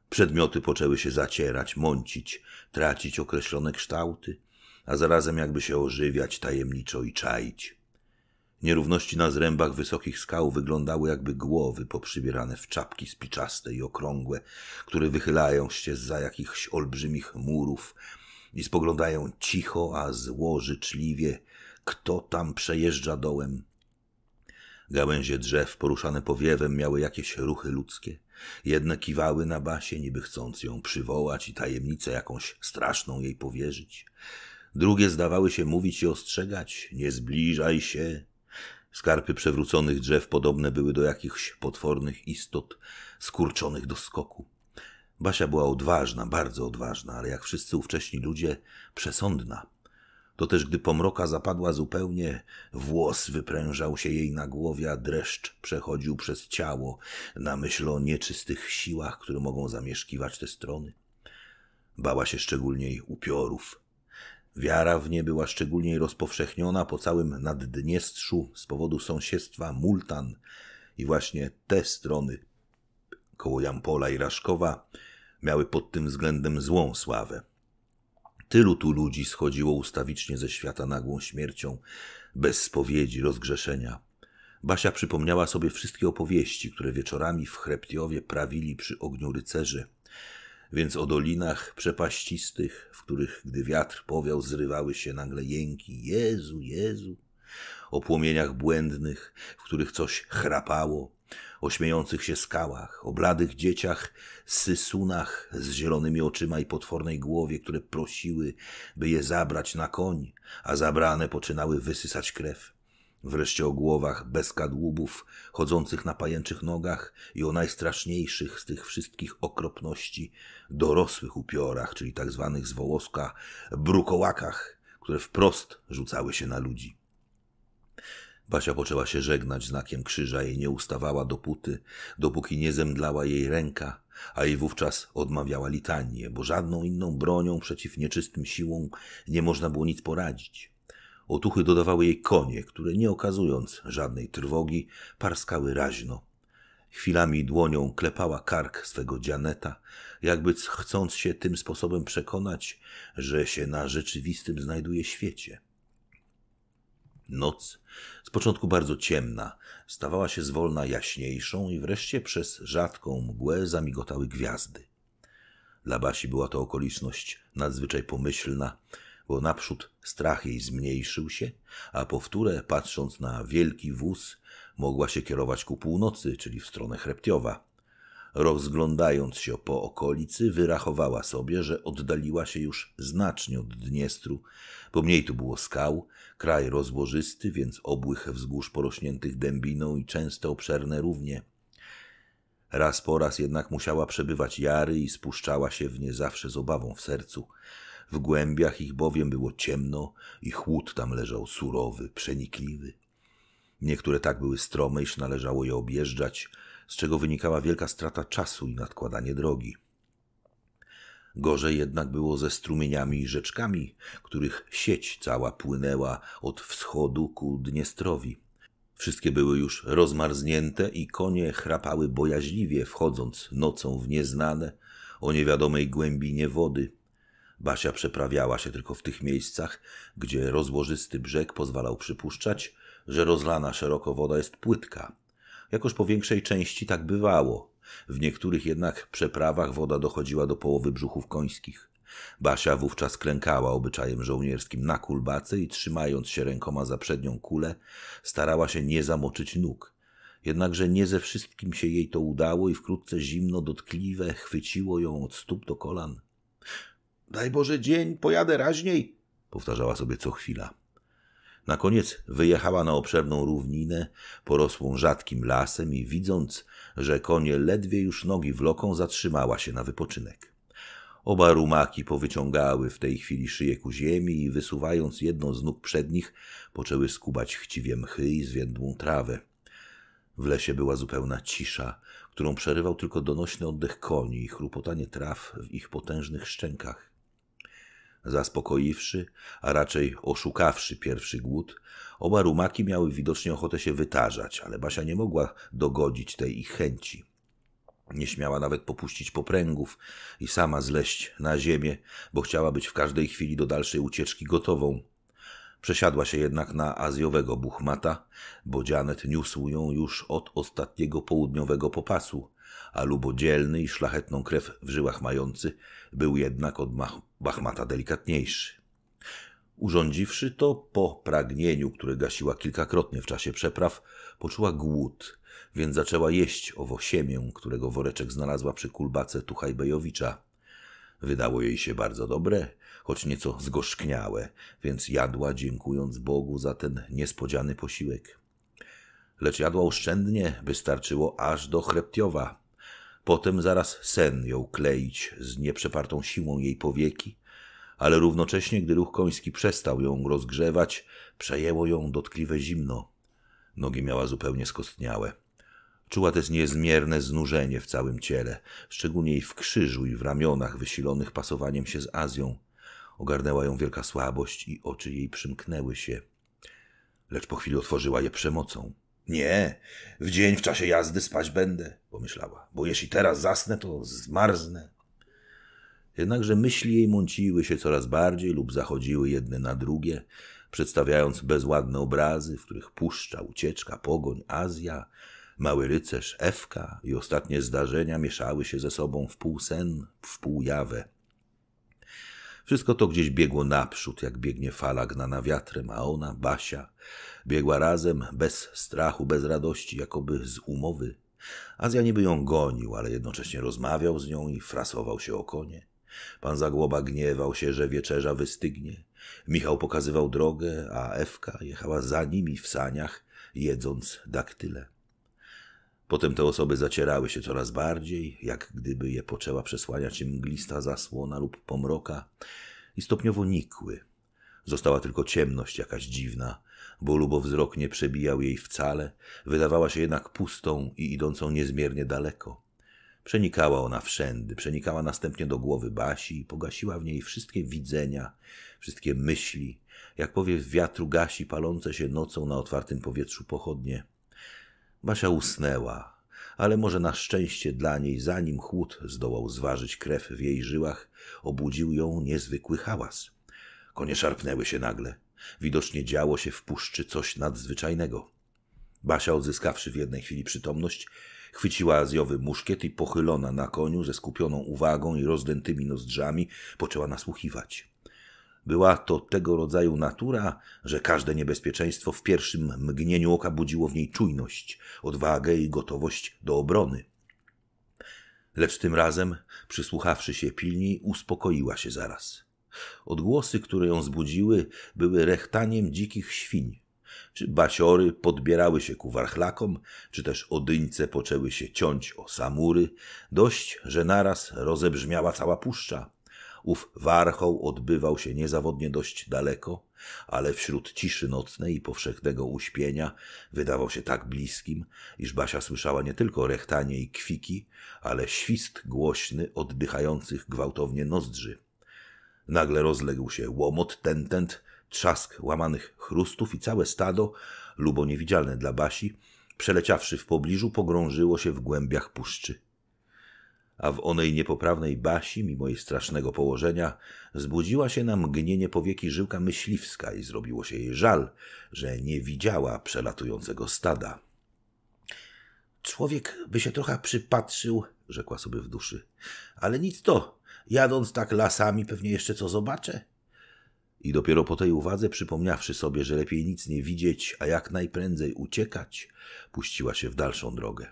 Przedmioty poczęły się zacierać, mącić, tracić określone kształty, a zarazem jakby się ożywiać tajemniczo i czaić. Nierówności na zrębach wysokich skał wyglądały jakby głowy poprzybierane w czapki spiczaste i okrągłe, które wychylają się za jakichś olbrzymich murów i spoglądają cicho, a złożyczliwie, kto tam przejeżdża dołem. Gałęzie drzew poruszane powiewem miały jakieś ruchy ludzkie. Jedne kiwały na basie, niby chcąc ją przywołać i tajemnicę jakąś straszną jej powierzyć. Drugie zdawały się mówić i ostrzegać: Nie zbliżaj się, Skarpy przewróconych drzew podobne były do jakichś potwornych istot, skurczonych do skoku. Basia była odważna, bardzo odważna, ale jak wszyscy ówcześni ludzie, przesądna. To też gdy pomroka zapadła zupełnie, włos wyprężał się jej na głowie, a dreszcz przechodził przez ciało na myśl o nieczystych siłach, które mogą zamieszkiwać te strony. Bała się szczególnie upiorów. Wiara w nie była szczególnie rozpowszechniona po całym Naddniestrzu z powodu sąsiedztwa Multan i właśnie te strony koło Jampola i Raszkowa miały pod tym względem złą sławę. Tylu tu ludzi schodziło ustawicznie ze świata nagłą śmiercią, bez spowiedzi, rozgrzeszenia. Basia przypomniała sobie wszystkie opowieści, które wieczorami w Chreptiowie prawili przy ogniu rycerzy. Więc o dolinach przepaścistych, w których, gdy wiatr powiał, zrywały się nagle jęki Jezu, Jezu. O płomieniach błędnych, w których coś chrapało, o śmiejących się skałach, o bladych dzieciach, sysunach z zielonymi oczyma i potwornej głowie, które prosiły, by je zabrać na koń, a zabrane poczynały wysysać krew. Wreszcie o głowach bez kadłubów, chodzących na pajęczych nogach i o najstraszniejszych z tych wszystkich okropności dorosłych upiorach, czyli tak zwanych z Wołoska brukołakach, które wprost rzucały się na ludzi. Basia poczęła się żegnać znakiem krzyża i nie ustawała dopóty, dopóki nie zemdlała jej ręka, a jej wówczas odmawiała litanię, bo żadną inną bronią przeciw nieczystym siłom nie można było nic poradzić. Otuchy dodawały jej konie, które nie okazując żadnej trwogi, parskały raźno. Chwilami dłonią klepała kark swego dzianeta, jakby chcąc się tym sposobem przekonać, że się na rzeczywistym znajduje świecie. Noc, z początku bardzo ciemna, stawała się zwolna jaśniejszą i wreszcie przez rzadką mgłę zamigotały gwiazdy. Dla Basi była to okoliczność nadzwyczaj pomyślna, bo naprzód strach jej zmniejszył się, a powtórę, patrząc na wielki wóz, mogła się kierować ku północy, czyli w stronę Chreptiowa. Rozglądając się po okolicy, wyrachowała sobie, że oddaliła się już znacznie od Dniestru, bo mniej tu było skał, kraj rozłożysty, więc obłych wzgórz porośniętych dębiną i często obszerne równie. Raz po raz jednak musiała przebywać jary i spuszczała się w nie zawsze z obawą w sercu. W głębiach ich bowiem było ciemno i chłód tam leżał surowy, przenikliwy. Niektóre tak były strome, iż należało je objeżdżać, z czego wynikała wielka strata czasu i nadkładanie drogi. Gorzej jednak było ze strumieniami i rzeczkami, których sieć cała płynęła od wschodu ku Dniestrowi. Wszystkie były już rozmarznięte i konie chrapały bojaźliwie, wchodząc nocą w nieznane, o niewiadomej głębinie wody. Basia przeprawiała się tylko w tych miejscach, gdzie rozłożysty brzeg pozwalał przypuszczać, że rozlana szeroko woda jest płytka, jakoż po większej części tak bywało. W niektórych jednak przeprawach woda dochodziła do połowy brzuchów końskich. Basia wówczas klękała obyczajem żołnierskim na kulbace i trzymając się rękoma za przednią kulę, starała się nie zamoczyć nóg. Jednakże nie ze wszystkim się jej to udało i wkrótce zimno dotkliwe chwyciło ją od stóp do kolan. Daj Boże dzień, pojadę raźniej, powtarzała sobie co chwila. Na koniec wyjechała na obszerną równinę, porosłą rzadkim lasem i widząc, że konie ledwie już nogi wloką, zatrzymała się na wypoczynek. Oba rumaki powyciągały w tej chwili szyję ku ziemi i wysuwając jedną z nóg przednich, poczęły skubać chciwie mchy i zwiędłą trawę. W lesie była zupełna cisza, którą przerywał tylko donośny oddech koni i chrupotanie traw w ich potężnych szczękach. Zaspokoiwszy, a raczej oszukawszy pierwszy głód, oba rumaki miały widocznie ochotę się wytarzać, ale Basia nie mogła dogodzić tej ich chęci. Nie śmiała nawet popuścić popręgów i sama zleść na ziemię, bo chciała być w każdej chwili do dalszej ucieczki gotową. Przesiadła się jednak na azjowego buchmata, bo Dzianet niósł ją już od ostatniego południowego popasu a dzielny i szlachetną krew w żyłach mający, był jednak od Bachmata delikatniejszy. Urządziwszy to po pragnieniu, które gasiła kilkakrotnie w czasie przepraw, poczuła głód, więc zaczęła jeść owo siemię, którego woreczek znalazła przy kulbace Tuchajbejowicza. Wydało jej się bardzo dobre, choć nieco zgorzkniałe, więc jadła, dziękując Bogu za ten niespodziany posiłek. Lecz jadła oszczędnie, wystarczyło aż do Chreptiowa. Potem zaraz sen ją kleić z nieprzepartą siłą jej powieki, ale równocześnie, gdy ruch koński przestał ją rozgrzewać, przejęło ją dotkliwe zimno. Nogi miała zupełnie skostniałe. Czuła też niezmierne znużenie w całym ciele, szczególnie w krzyżu i w ramionach wysilonych pasowaniem się z Azją. Ogarnęła ją wielka słabość i oczy jej przymknęły się. Lecz po chwili otworzyła je przemocą. Nie, w dzień w czasie jazdy spać będę, pomyślała, bo jeśli teraz zasnę, to zmarznę. Jednakże myśli jej mąciły się coraz bardziej lub zachodziły jedne na drugie, przedstawiając bezładne obrazy, w których puszcza, ucieczka, pogoń, Azja, mały rycerz, Ewka i ostatnie zdarzenia mieszały się ze sobą w pół sen, w pół jawę. Wszystko to gdzieś biegło naprzód, jak biegnie fala gnana wiatrem, a ona, Basia, Biegła razem, bez strachu, bez radości, jakoby z umowy. Azja niby ją gonił, ale jednocześnie rozmawiał z nią i frasował się o konie. Pan Zagłoba gniewał się, że wieczerza wystygnie. Michał pokazywał drogę, a Ewka jechała za nimi w saniach, jedząc daktyle. Potem te osoby zacierały się coraz bardziej, jak gdyby je poczęła przesłaniać mglista zasłona lub pomroka i stopniowo nikły. Została tylko ciemność jakaś dziwna, bo lubo wzrok nie przebijał jej wcale, wydawała się jednak pustą i idącą niezmiernie daleko. Przenikała ona wszędy, przenikała następnie do głowy Basi i pogasiła w niej wszystkie widzenia, wszystkie myśli, jak powiew wiatru gasi palące się nocą na otwartym powietrzu pochodnie. Basia usnęła, ale może na szczęście dla niej, zanim chłód zdołał zważyć krew w jej żyłach, obudził ją niezwykły hałas. Konie szarpnęły się nagle. Widocznie działo się w puszczy coś nadzwyczajnego. Basia, odzyskawszy w jednej chwili przytomność, chwyciła azjowy muszkiet i pochylona na koniu ze skupioną uwagą i rozdętymi nozdrzami poczęła nasłuchiwać. Była to tego rodzaju natura, że każde niebezpieczeństwo w pierwszym mgnieniu oka budziło w niej czujność, odwagę i gotowość do obrony. Lecz tym razem, przysłuchawszy się pilniej, uspokoiła się zaraz. Odgłosy, które ją zbudziły, były rechtaniem dzikich świń. Czy basiory podbierały się ku warchlakom, czy też odyńce poczęły się ciąć o samury, dość, że naraz rozebrzmiała cała puszcza. Ów warchoł odbywał się niezawodnie dość daleko, ale wśród ciszy nocnej i powszechnego uśpienia wydawał się tak bliskim, iż Basia słyszała nie tylko rechtanie i kwiki, ale świst głośny oddychających gwałtownie nozdrzy. Nagle rozległ się łomot, tentent, trzask łamanych chrustów i całe stado, lubo niewidzialne dla Basi, przeleciawszy w pobliżu, pogrążyło się w głębiach puszczy. A w onej niepoprawnej Basi, mimo jej strasznego położenia, zbudziła się na mgnienie powieki żyłka myśliwska i zrobiło się jej żal, że nie widziała przelatującego stada. Człowiek by się trochę przypatrzył, rzekła sobie w duszy, ale nic to, Jadąc tak lasami, pewnie jeszcze co zobaczę. I dopiero po tej uwadze, przypomniawszy sobie, że lepiej nic nie widzieć, a jak najprędzej uciekać, puściła się w dalszą drogę.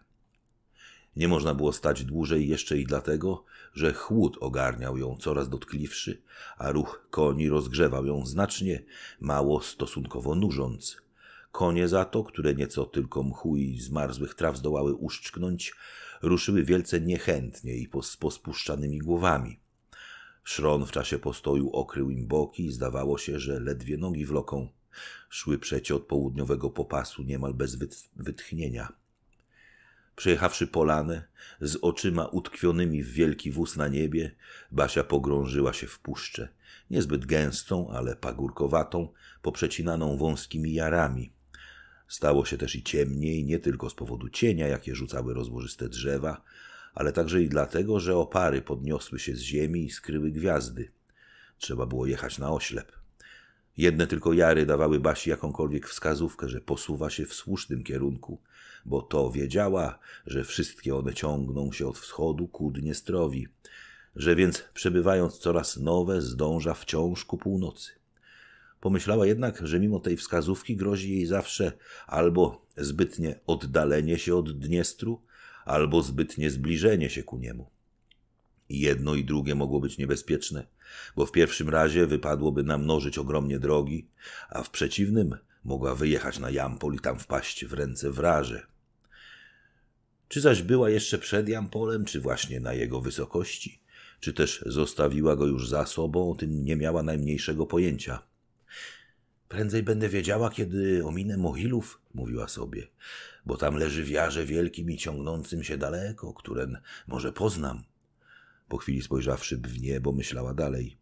Nie można było stać dłużej jeszcze i dlatego, że chłód ogarniał ją coraz dotkliwszy, a ruch koni rozgrzewał ją znacznie, mało stosunkowo nużąc. Konie za to, które nieco tylko mchu i zmarzłych traw zdołały uszczknąć, ruszyły wielce niechętnie i pos pospuszczanymi głowami. Szron w czasie postoju okrył im boki i zdawało się, że ledwie nogi wloką. Szły przecie od południowego popasu niemal bez wytchnienia. Przejechawszy polanę, z oczyma utkwionymi w wielki wóz na niebie, Basia pogrążyła się w puszczę, niezbyt gęstą, ale pagórkowatą, poprzecinaną wąskimi jarami. Stało się też i ciemniej, nie tylko z powodu cienia, jakie rzucały rozłożyste drzewa, ale także i dlatego, że opary podniosły się z ziemi i skryły gwiazdy. Trzeba było jechać na oślep. Jedne tylko jary dawały Basi jakąkolwiek wskazówkę, że posuwa się w słusznym kierunku, bo to wiedziała, że wszystkie one ciągną się od wschodu ku Dniestrowi, że więc przebywając coraz nowe zdąża wciąż ku północy. Pomyślała jednak, że mimo tej wskazówki grozi jej zawsze albo zbytnie oddalenie się od Dniestru, albo zbytnie zbliżenie się ku niemu. I jedno i drugie mogło być niebezpieczne, bo w pierwszym razie wypadłoby namnożyć ogromnie drogi, a w przeciwnym mogła wyjechać na Jampol i tam wpaść w ręce wraże. Czy zaś była jeszcze przed Jampolem, czy właśnie na jego wysokości, czy też zostawiła go już za sobą, o tym nie miała najmniejszego pojęcia – Prędzej będę wiedziała, kiedy ominę Mohilów, mówiła sobie, bo tam leży wiarze wielkim i ciągnącym się daleko, któren może poznam. Po chwili spojrzawszy w niebo, myślała dalej.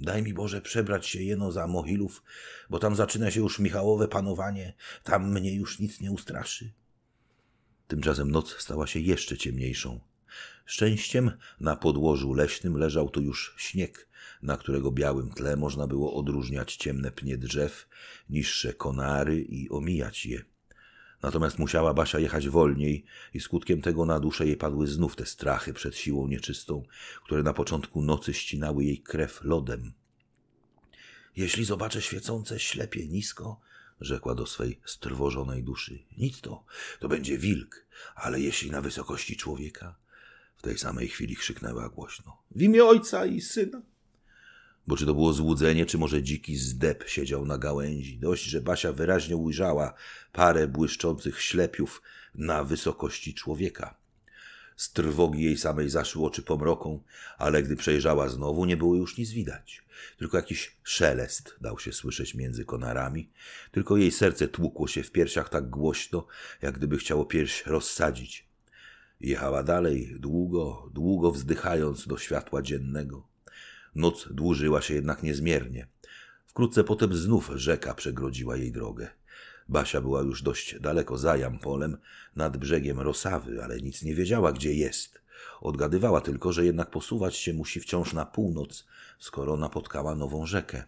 Daj mi Boże przebrać się jeno za Mohilów, bo tam zaczyna się już Michałowe panowanie, tam mnie już nic nie ustraszy. Tymczasem noc stała się jeszcze ciemniejszą. Szczęściem na podłożu leśnym leżał tu już śnieg, na którego białym tle można było odróżniać ciemne pnie drzew, niższe konary i omijać je. Natomiast musiała Basia jechać wolniej i skutkiem tego na duszę jej padły znów te strachy przed siłą nieczystą, które na początku nocy ścinały jej krew lodem. Jeśli zobaczę świecące ślepie nisko, rzekła do swej strwożonej duszy, nic to, to będzie wilk, ale jeśli na wysokości człowieka, w tej samej chwili krzyknęła głośno. W imię ojca i syna. Bo czy to było złudzenie, czy może dziki zdep siedział na gałęzi? Dość, że Basia wyraźnie ujrzała parę błyszczących ślepiów na wysokości człowieka. Z trwogi jej samej zaszły oczy pomroką, ale gdy przejrzała znowu, nie było już nic widać. Tylko jakiś szelest dał się słyszeć między konarami, tylko jej serce tłukło się w piersiach tak głośno, jak gdyby chciało pierś rozsadzić. Jechała dalej, długo, długo wzdychając do światła dziennego. Noc dłużyła się jednak niezmiernie. Wkrótce potem znów rzeka przegrodziła jej drogę. Basia była już dość daleko za Jampolem, nad brzegiem Rosawy, ale nic nie wiedziała, gdzie jest. Odgadywała tylko, że jednak posuwać się musi wciąż na północ, skoro napotkała nową rzekę.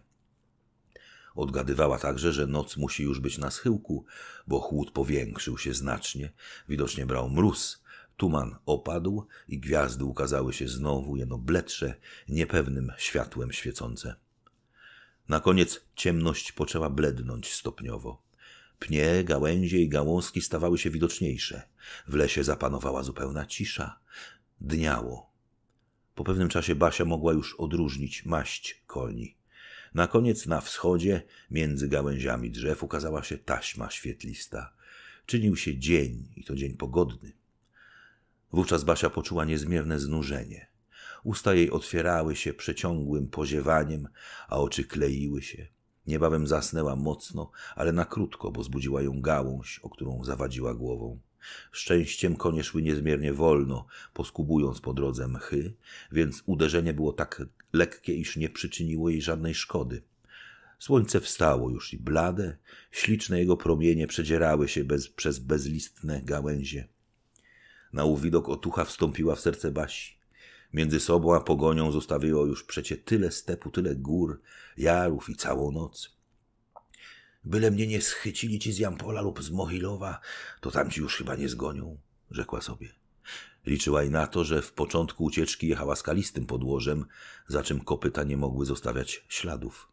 Odgadywała także, że noc musi już być na schyłku, bo chłód powiększył się znacznie, widocznie brał mróz, Tuman opadł i gwiazdy ukazały się znowu jeno bledsze, niepewnym światłem świecące. Na koniec ciemność poczęła blednąć stopniowo. Pnie, gałęzie i gałązki stawały się widoczniejsze. W lesie zapanowała zupełna cisza. Dniało. Po pewnym czasie Basia mogła już odróżnić maść koni. Na koniec na wschodzie, między gałęziami drzew, ukazała się taśma świetlista. Czynił się dzień, i to dzień pogodny. Wówczas Basia poczuła niezmierne znużenie. Usta jej otwierały się przeciągłym poziewaniem, a oczy kleiły się. Niebawem zasnęła mocno, ale na krótko, bo zbudziła ją gałąź, o którą zawadziła głową. Szczęściem konie szły niezmiernie wolno, poskubując po drodze mchy, więc uderzenie było tak lekkie, iż nie przyczyniło jej żadnej szkody. Słońce wstało już i blade, śliczne jego promienie przedzierały się bez, przez bezlistne gałęzie. Na uwidok otucha wstąpiła w serce Basi. Między sobą a pogonią zostawiło już przecie tyle stepu, tyle gór, jarów i całą noc. Byle mnie nie schwycili ci z Jampola lub z Mohilowa, to tamci już chyba nie zgonią, rzekła sobie. Liczyła i na to, że w początku ucieczki jechała skalistym podłożem, za czym kopyta nie mogły zostawiać śladów.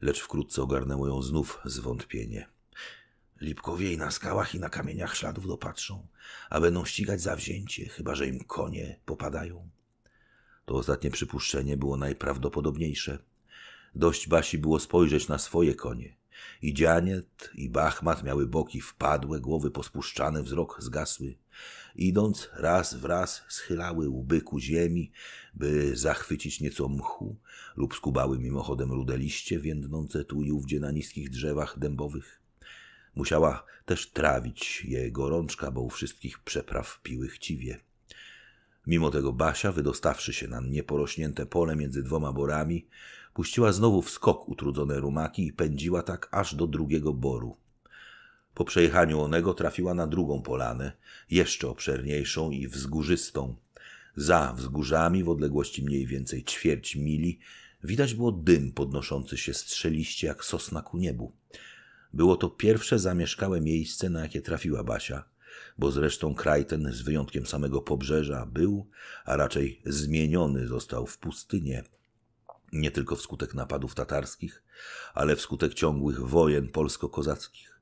Lecz wkrótce ogarnęło ją znów zwątpienie. Lipkowie i na skałach i na kamieniach śladów dopatrzą, a będą ścigać zawzięcie, chyba że im konie popadają. To ostatnie przypuszczenie było najprawdopodobniejsze. Dość Basi było spojrzeć na swoje konie. I Dzianiet, i Bachmat miały boki wpadłe, głowy pospuszczane, wzrok zgasły. Idąc raz w raz schylały łby ku ziemi, by zachwycić nieco mchu, lub skubały mimochodem rude liście, więdnące tu i ówdzie na niskich drzewach dębowych. Musiała też trawić je gorączka, bo u wszystkich przepraw piły chciwie. Mimo tego Basia, wydostawszy się na nieporośnięte pole między dwoma borami, puściła znowu w skok utrudzone rumaki i pędziła tak aż do drugiego boru. Po przejechaniu onego trafiła na drugą polanę, jeszcze obszerniejszą i wzgórzystą. Za wzgórzami, w odległości mniej więcej ćwierć mili, widać było dym podnoszący się strzeliście jak sosna ku niebu. Było to pierwsze zamieszkałe miejsce, na jakie trafiła Basia, bo zresztą kraj ten, z wyjątkiem samego pobrzeża, był, a raczej zmieniony został w pustynię. Nie tylko wskutek napadów tatarskich, ale wskutek ciągłych wojen polsko-kozackich.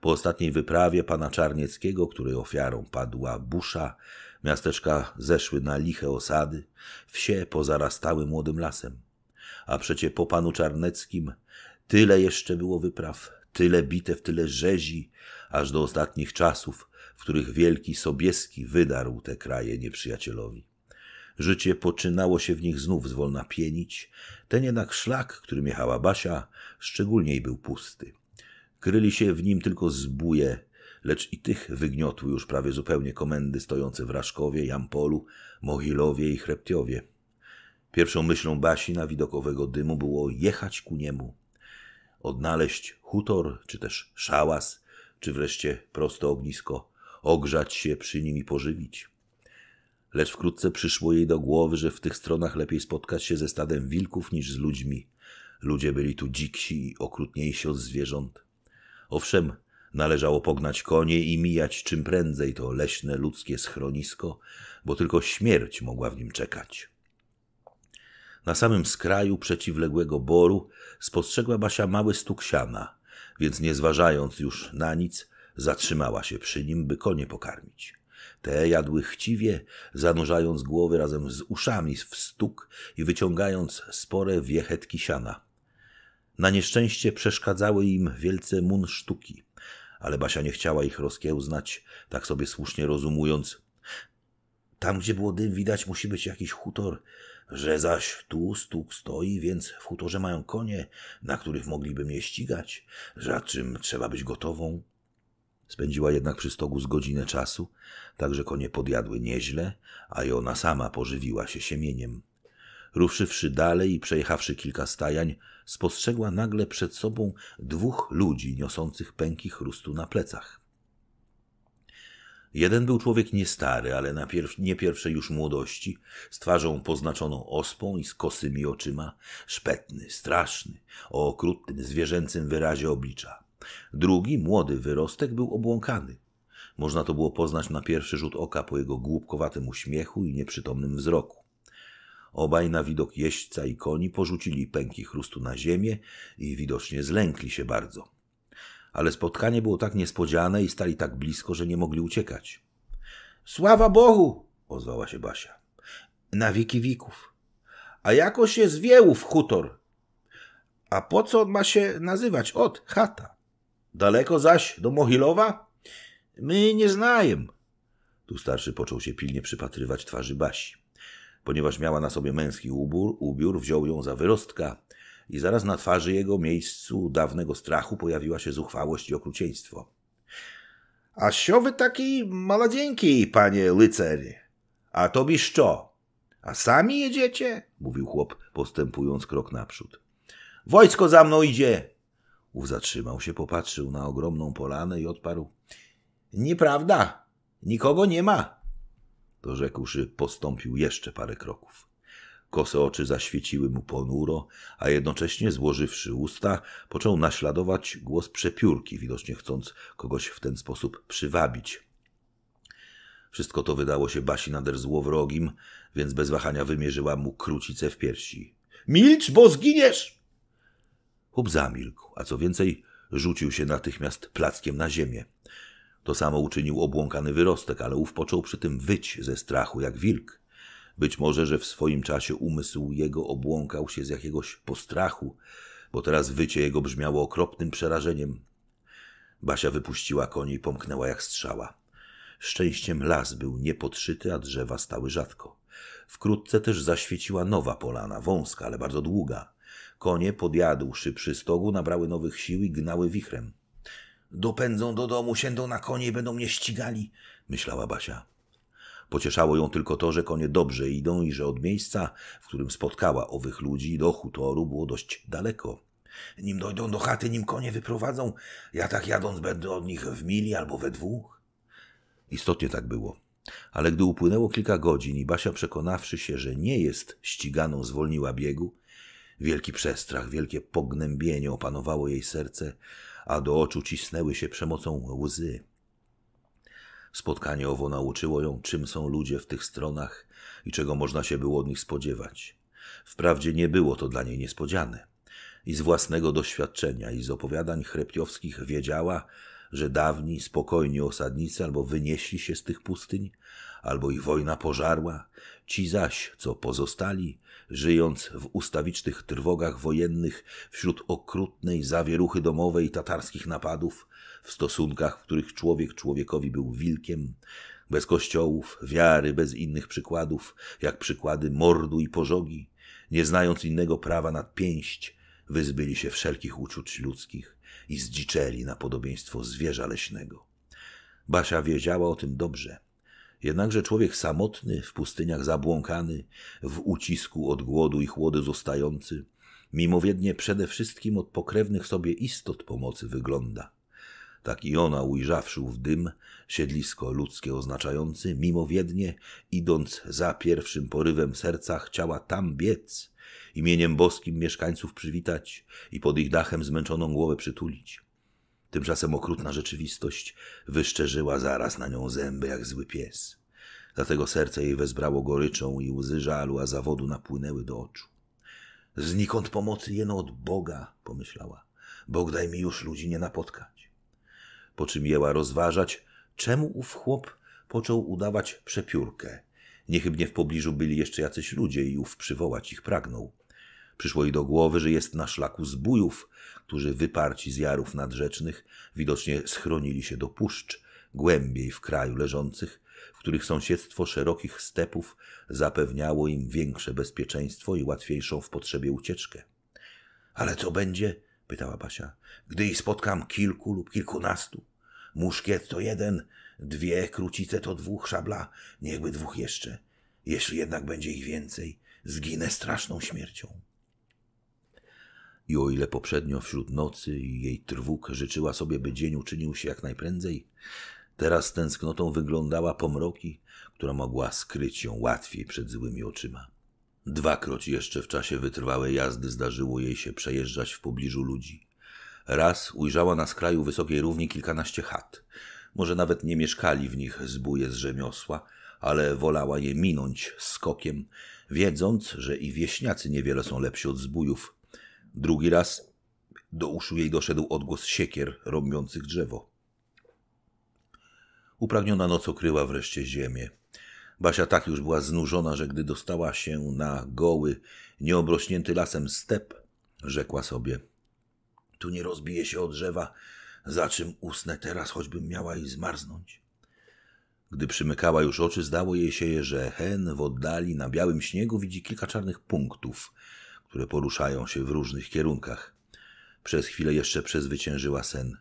Po ostatniej wyprawie pana Czarnieckiego, której ofiarą padła busza, miasteczka zeszły na liche osady, wsie pozarastały młodym lasem. A przecie po panu Czarneckim tyle jeszcze było wypraw, tyle bitew, tyle rzezi, aż do ostatnich czasów, w których wielki Sobieski wydarł te kraje nieprzyjacielowi. Życie poczynało się w nich znów zwolna pienić, ten jednak szlak, którym jechała Basia, szczególniej był pusty. Kryli się w nim tylko zbóje, lecz i tych wygniotły już prawie zupełnie komendy stojące w Raszkowie, Jampolu, Mohilowie i Chreptiowie. Pierwszą myślą Basi na widok owego dymu było jechać ku niemu, odnaleźć hutor, czy też szałas, czy wreszcie proste ognisko, ogrzać się przy nim i pożywić. Lecz wkrótce przyszło jej do głowy, że w tych stronach lepiej spotkać się ze stadem wilków niż z ludźmi. Ludzie byli tu dziksi i okrutniejsi od zwierząt. Owszem, należało pognać konie i mijać czym prędzej to leśne ludzkie schronisko, bo tylko śmierć mogła w nim czekać. Na samym skraju przeciwległego boru spostrzegła Basia mały stuk siana, więc nie zważając już na nic, zatrzymała się przy nim, by konie pokarmić. Te jadły chciwie, zanurzając głowy razem z uszami w stuk i wyciągając spore wiechetki siana. Na nieszczęście przeszkadzały im wielce sztuki, ale Basia nie chciała ich rozkiełznać, tak sobie słusznie rozumując. Tam, gdzie było dym, widać musi być jakiś hutor, że zaś tu stóg stoi, więc w hutorze mają konie, na których mogliby mnie ścigać, że czym trzeba być gotową. Spędziła jednak przy stogu z godzinę czasu, tak że konie podjadły nieźle, a i ona sama pożywiła się siemieniem. Ruszywszy dalej i przejechawszy kilka stajań, spostrzegła nagle przed sobą dwóch ludzi niosących pęki chrustu na plecach. Jeden był człowiek niestary, ale na pierw, nie pierwszej już młodości, z twarzą poznaczoną ospą i z kosymi oczyma, szpetny, straszny, o okrutnym, zwierzęcym wyrazie oblicza. Drugi, młody wyrostek, był obłąkany. Można to było poznać na pierwszy rzut oka po jego głupkowatym uśmiechu i nieprzytomnym wzroku. Obaj na widok jeźdźca i koni porzucili pęki chrustu na ziemię i widocznie zlękli się bardzo ale spotkanie było tak niespodziane i stali tak blisko, że nie mogli uciekać. Sława Bohu! ozwała się Basia. Na wieki wików. A jako się z wiełów hutor. A po co on ma się nazywać? Od, chata. Daleko zaś do Mohilowa? My nie znajem. Tu starszy począł się pilnie przypatrywać twarzy Basi. Ponieważ miała na sobie męski ubór, ubiór, wziął ją za wyrostka i zaraz na twarzy jego miejscu dawnego strachu pojawiła się zuchwałość i okrucieństwo. A taki maladzienki, panie lycery. A to biszczo. co? A sami jedziecie? Mówił chłop, postępując krok naprzód. Wojsko za mną idzie! Ów zatrzymał się, popatrzył na ogromną polanę i odparł. Nieprawda! Nikogo nie ma! Dorzekłszy, postąpił jeszcze parę kroków. Kose oczy zaświeciły mu ponuro, a jednocześnie złożywszy usta, począł naśladować głos przepiórki, widocznie chcąc kogoś w ten sposób przywabić. Wszystko to wydało się Basi nader złowrogim, więc bez wahania wymierzyła mu krucicę w piersi. Milcz, bo zginiesz! Chłop zamilkł, a co więcej, rzucił się natychmiast plackiem na ziemię. To samo uczynił obłąkany wyrostek, ale ów począł przy tym wyć ze strachu jak wilk. Być może, że w swoim czasie umysł jego obłąkał się z jakiegoś postrachu, bo teraz wycie jego brzmiało okropnym przerażeniem. Basia wypuściła konie i pomknęła jak strzała. Szczęściem las był niepodszyty, a drzewa stały rzadko. Wkrótce też zaświeciła nowa polana, wąska, ale bardzo długa. Konie, podjadłszy przy stogu, nabrały nowych sił i gnały wichrem. Dopędzą do domu, siędą na konie i będą mnie ścigali, myślała Basia. Pocieszało ją tylko to, że konie dobrze idą i że od miejsca, w którym spotkała owych ludzi, do hutoru było dość daleko. Nim dojdą do chaty, nim konie wyprowadzą, ja tak jadąc będę od nich w mili albo we dwóch. Istotnie tak było. Ale gdy upłynęło kilka godzin i Basia przekonawszy się, że nie jest ściganą, zwolniła biegu, wielki przestrach, wielkie pognębienie opanowało jej serce, a do oczu cisnęły się przemocą łzy. Spotkanie owo nauczyło ją, czym są ludzie w tych stronach i czego można się było od nich spodziewać. Wprawdzie nie było to dla niej niespodziane. I z własnego doświadczenia i z opowiadań chreptiowskich wiedziała, że dawni spokojni osadnicy albo wynieśli się z tych pustyń, albo ich wojna pożarła, ci zaś, co pozostali, żyjąc w ustawicznych trwogach wojennych wśród okrutnej zawieruchy domowej tatarskich napadów, w stosunkach, w których człowiek człowiekowi był wilkiem, bez kościołów, wiary, bez innych przykładów, jak przykłady mordu i pożogi, nie znając innego prawa nad pięść, wyzbyli się wszelkich uczuć ludzkich i zdziczeli na podobieństwo zwierza leśnego. Basia wiedziała o tym dobrze. Jednakże człowiek samotny, w pustyniach zabłąkany, w ucisku od głodu i chłody zostający, mimowiednie przede wszystkim od pokrewnych sobie istot pomocy wygląda. Tak i ona, ujrzawszy w dym, siedlisko ludzkie oznaczający, mimowiednie, idąc za pierwszym porywem serca, chciała tam biec, imieniem boskim mieszkańców przywitać i pod ich dachem zmęczoną głowę przytulić. Tymczasem okrutna rzeczywistość wyszczerzyła zaraz na nią zęby jak zły pies. Dlatego serce jej wezbrało goryczą i łzy żalu, a zawodu napłynęły do oczu. Znikąd pomocy jeno od Boga, pomyślała. Bóg daj mi już ludzi nie napotkać po czym jęła rozważać, czemu ów chłop począł udawać przepiórkę. Niechybnie w pobliżu byli jeszcze jacyś ludzie i ów przywołać ich pragnął. Przyszło jej do głowy, że jest na szlaku zbójów, którzy wyparci z jarów nadrzecznych widocznie schronili się do puszcz, głębiej w kraju leżących, w których sąsiedztwo szerokich stepów zapewniało im większe bezpieczeństwo i łatwiejszą w potrzebie ucieczkę. Ale co będzie, pytała Basia. Gdy ich spotkam kilku lub kilkunastu. Muszkiet to jeden, dwie krucice to dwóch, szabla, niechby dwóch jeszcze. Jeśli jednak będzie ich więcej, zginę straszną śmiercią. I o ile poprzednio wśród nocy i jej trwóg życzyła sobie, by dzień uczynił się jak najprędzej, teraz z tęsknotą wyglądała pomroki, która mogła skryć ją łatwiej przed złymi oczyma. Dwakroć jeszcze w czasie wytrwałej jazdy zdarzyło jej się przejeżdżać w pobliżu ludzi. Raz ujrzała na skraju wysokiej równi kilkanaście chat. Może nawet nie mieszkali w nich zbóje z rzemiosła, ale wolała je minąć skokiem, wiedząc, że i wieśniacy niewiele są lepsi od zbójów. Drugi raz do uszu jej doszedł odgłos siekier rąbiących drzewo. Upragniona noc okryła wreszcie ziemię. Basia tak już była znużona, że gdy dostała się na goły, nieobrośnięty lasem step, rzekła sobie: Tu nie rozbije się o drzewa, za czym usnę teraz, choćbym miała i zmarznąć. Gdy przymykała już oczy, zdało jej się, że hen w oddali na białym śniegu widzi kilka czarnych punktów, które poruszają się w różnych kierunkach. Przez chwilę jeszcze przezwyciężyła sen.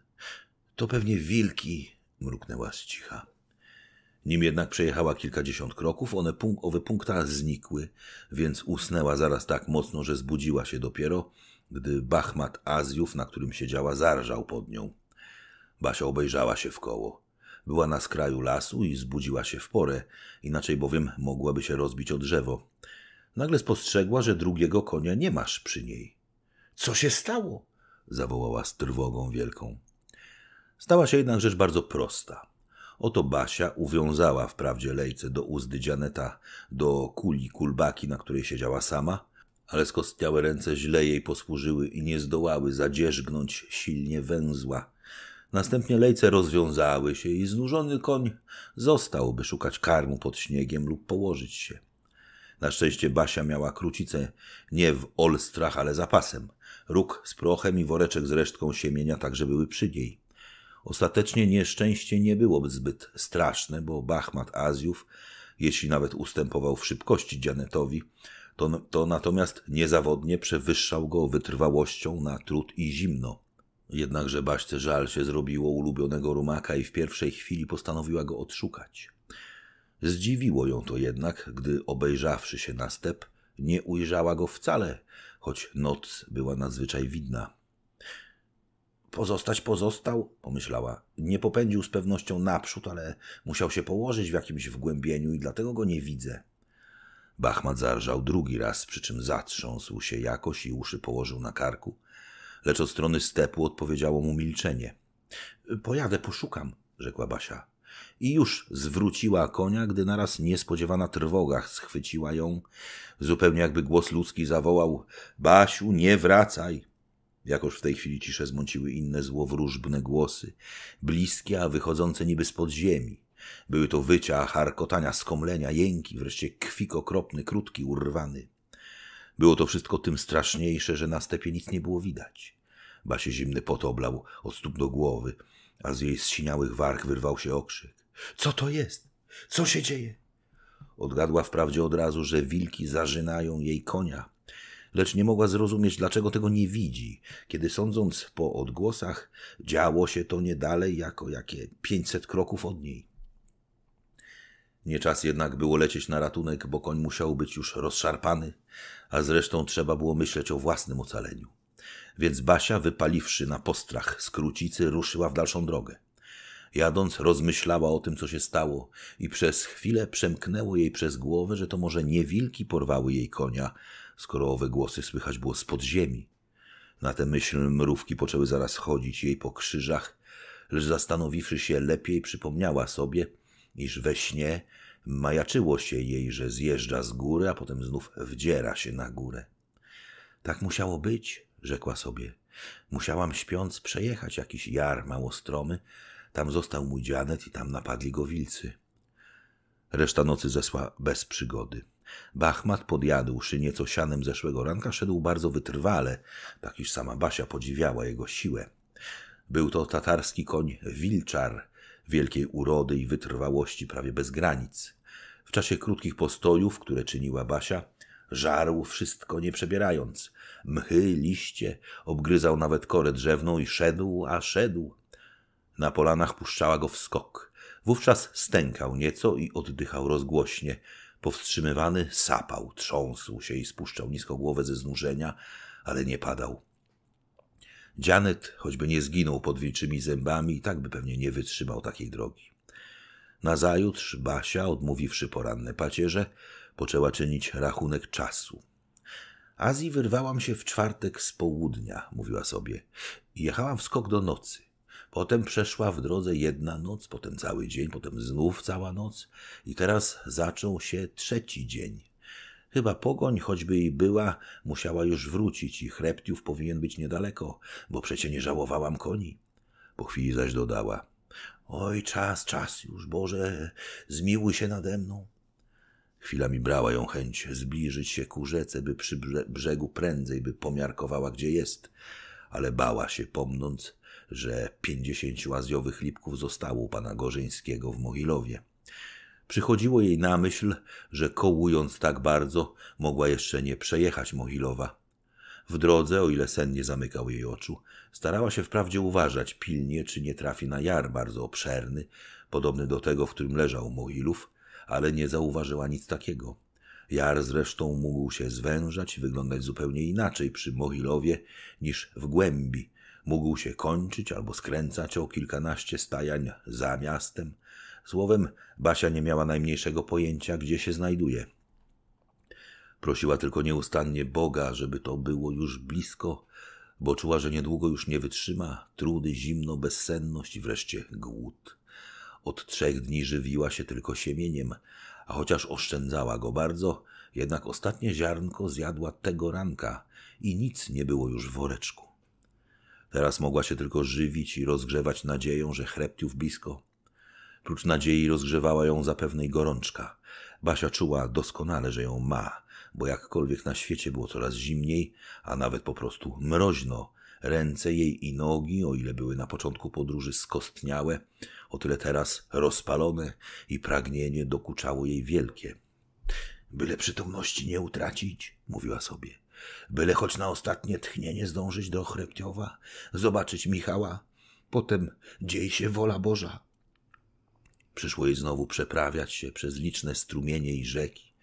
To pewnie wilki, mruknęła z cicha. Nim jednak przejechała kilkadziesiąt kroków, one punk owe punkta znikły, więc usnęła zaraz tak mocno, że zbudziła się dopiero, gdy Bachmat Azjów, na którym siedziała, zarżał pod nią. Basia obejrzała się w koło. Była na skraju lasu i zbudziła się w porę, inaczej bowiem mogłaby się rozbić o drzewo. Nagle spostrzegła, że drugiego konia nie masz przy niej. Co się stało? zawołała z trwogą wielką. Stała się jednak rzecz bardzo prosta. Oto Basia uwiązała wprawdzie lejce do uzdy Dzianeta, do kuli kulbaki, na której siedziała sama, ale skostniałe ręce źle jej posłużyły i nie zdołały zadzierzgnąć silnie węzła. Następnie lejce rozwiązały się i znużony koń został, by szukać karmu pod śniegiem lub położyć się. Na szczęście Basia miała krucicę nie w olstrach, ale za pasem, Róg z prochem i woreczek z resztką siemienia także były przy niej. Ostatecznie nieszczęście nie było zbyt straszne, bo Bachmat Azjów, jeśli nawet ustępował w szybkości Dzianetowi, to, to natomiast niezawodnie przewyższał go wytrwałością na trud i zimno. Jednakże Baśce żal się zrobiło ulubionego rumaka i w pierwszej chwili postanowiła go odszukać. Zdziwiło ją to jednak, gdy obejrzawszy się na step, nie ujrzała go wcale, choć noc była nadzwyczaj widna. Pozostać pozostał, pomyślała. Nie popędził z pewnością naprzód, ale musiał się położyć w jakimś wgłębieniu i dlatego go nie widzę. Bachmat zarżał drugi raz, przy czym zatrząsł się jakoś i uszy położył na karku. Lecz od strony stepu odpowiedziało mu milczenie. Pojadę, poszukam, rzekła Basia. I już zwróciła konia, gdy naraz niespodziewana trwoga schwyciła ją, zupełnie jakby głos ludzki zawołał: Basiu, nie wracaj! Jakoż w tej chwili ciszę zmąciły inne złowróżbne głosy, bliskie, a wychodzące niby z podziemi. Były to wycia, charkotania, skomlenia, jęki, wreszcie kwik okropny, krótki, urwany. Było to wszystko tym straszniejsze, że na stepie nic nie było widać. Basie zimny pot oblał od stóp do głowy, a z jej zsiniałych warg wyrwał się okrzyk. Co to jest? Co się dzieje? Odgadła wprawdzie od razu, że wilki zarzynają jej konia, lecz nie mogła zrozumieć, dlaczego tego nie widzi, kiedy sądząc po odgłosach, działo się to nie dalej jako jakie pięćset kroków od niej. Nie czas jednak było lecieć na ratunek, bo koń musiał być już rozszarpany, a zresztą trzeba było myśleć o własnym ocaleniu. Więc Basia, wypaliwszy na postrach z ruszyła w dalszą drogę. Jadąc, rozmyślała o tym, co się stało, i przez chwilę przemknęło jej przez głowę, że to może nie wilki porwały jej konia, skoro owe głosy słychać było z podziemi. Na tę myśl mrówki poczęły zaraz chodzić jej po krzyżach, lecz zastanowiwszy się lepiej, przypomniała sobie, iż we śnie majaczyło się jej, że zjeżdża z góry, a potem znów wdziera się na górę. Tak musiało być, rzekła sobie. Musiałam śpiąc przejechać jakiś jar małostromy, tam został mój dzianet i tam napadli go wilcy. Reszta nocy zesła bez przygody. Bachmat, podjadłszy nieco sianem zeszłego ranka, szedł bardzo wytrwale, tak iż sama Basia podziwiała jego siłę. Był to tatarski koń wilczar, wielkiej urody i wytrwałości prawie bez granic. W czasie krótkich postojów, które czyniła Basia, żarł wszystko nie przebierając. Mchy, liście, obgryzał nawet korę drzewną i szedł, a szedł. Na polanach puszczała go w skok. Wówczas stękał nieco i oddychał rozgłośnie. Powstrzymywany sapał, trząsł się i spuszczał nisko głowę ze znużenia, ale nie padał. Dzianet, choćby nie zginął pod wilczymi zębami, i tak by pewnie nie wytrzymał takiej drogi. Nazajutrz Basia, odmówiwszy poranne pacierze, poczęła czynić rachunek czasu. Azji wyrwałam się w czwartek z południa, mówiła sobie. i Jechałam w skok do nocy. Potem przeszła w drodze jedna noc, potem cały dzień, potem znów cała noc i teraz zaczął się trzeci dzień. Chyba pogoń, choćby i była, musiała już wrócić i Chreptiów powinien być niedaleko, bo przecie nie żałowałam koni. Po chwili zaś dodała. Oj, czas, czas już, Boże, zmiłuj się nade mną. Chwilami brała ją chęć zbliżyć się ku rzece, by przy brzegu prędzej, by pomiarkowała, gdzie jest, ale bała się, pomnąc, że pięćdziesięciu azjowych lipków zostało u pana Gorzyńskiego w Mohilowie. Przychodziło jej na myśl, że kołując tak bardzo, mogła jeszcze nie przejechać Mohilowa. W drodze, o ile sen nie zamykał jej oczu, starała się wprawdzie uważać pilnie, czy nie trafi na jar bardzo obszerny, podobny do tego, w którym leżał Mohilów, ale nie zauważyła nic takiego. Jar zresztą mógł się zwężać i wyglądać zupełnie inaczej przy Mohilowie niż w głębi, mógł się kończyć albo skręcać o kilkanaście stajań za miastem. Słowem, Basia nie miała najmniejszego pojęcia, gdzie się znajduje. Prosiła tylko nieustannie Boga, żeby to było już blisko, bo czuła, że niedługo już nie wytrzyma trudy, zimno, bezsenność i wreszcie głód. Od trzech dni żywiła się tylko siemieniem, a chociaż oszczędzała go bardzo, jednak ostatnie ziarnko zjadła tego ranka i nic nie było już w woreczku. Teraz mogła się tylko żywić i rozgrzewać nadzieją, że chreptiów blisko. Prócz nadziei rozgrzewała ją zapewne i gorączka. Basia czuła doskonale, że ją ma, bo jakkolwiek na świecie było coraz zimniej, a nawet po prostu mroźno, ręce jej i nogi, o ile były na początku podróży skostniałe, o tyle teraz rozpalone i pragnienie dokuczało jej wielkie. Byle przytomności nie utracić, mówiła sobie byle choć na ostatnie tchnienie zdążyć do Chreptiowa, zobaczyć Michała. Potem dziej się wola Boża. Przyszło jej znowu przeprawiać się przez liczne strumienie i rzeki,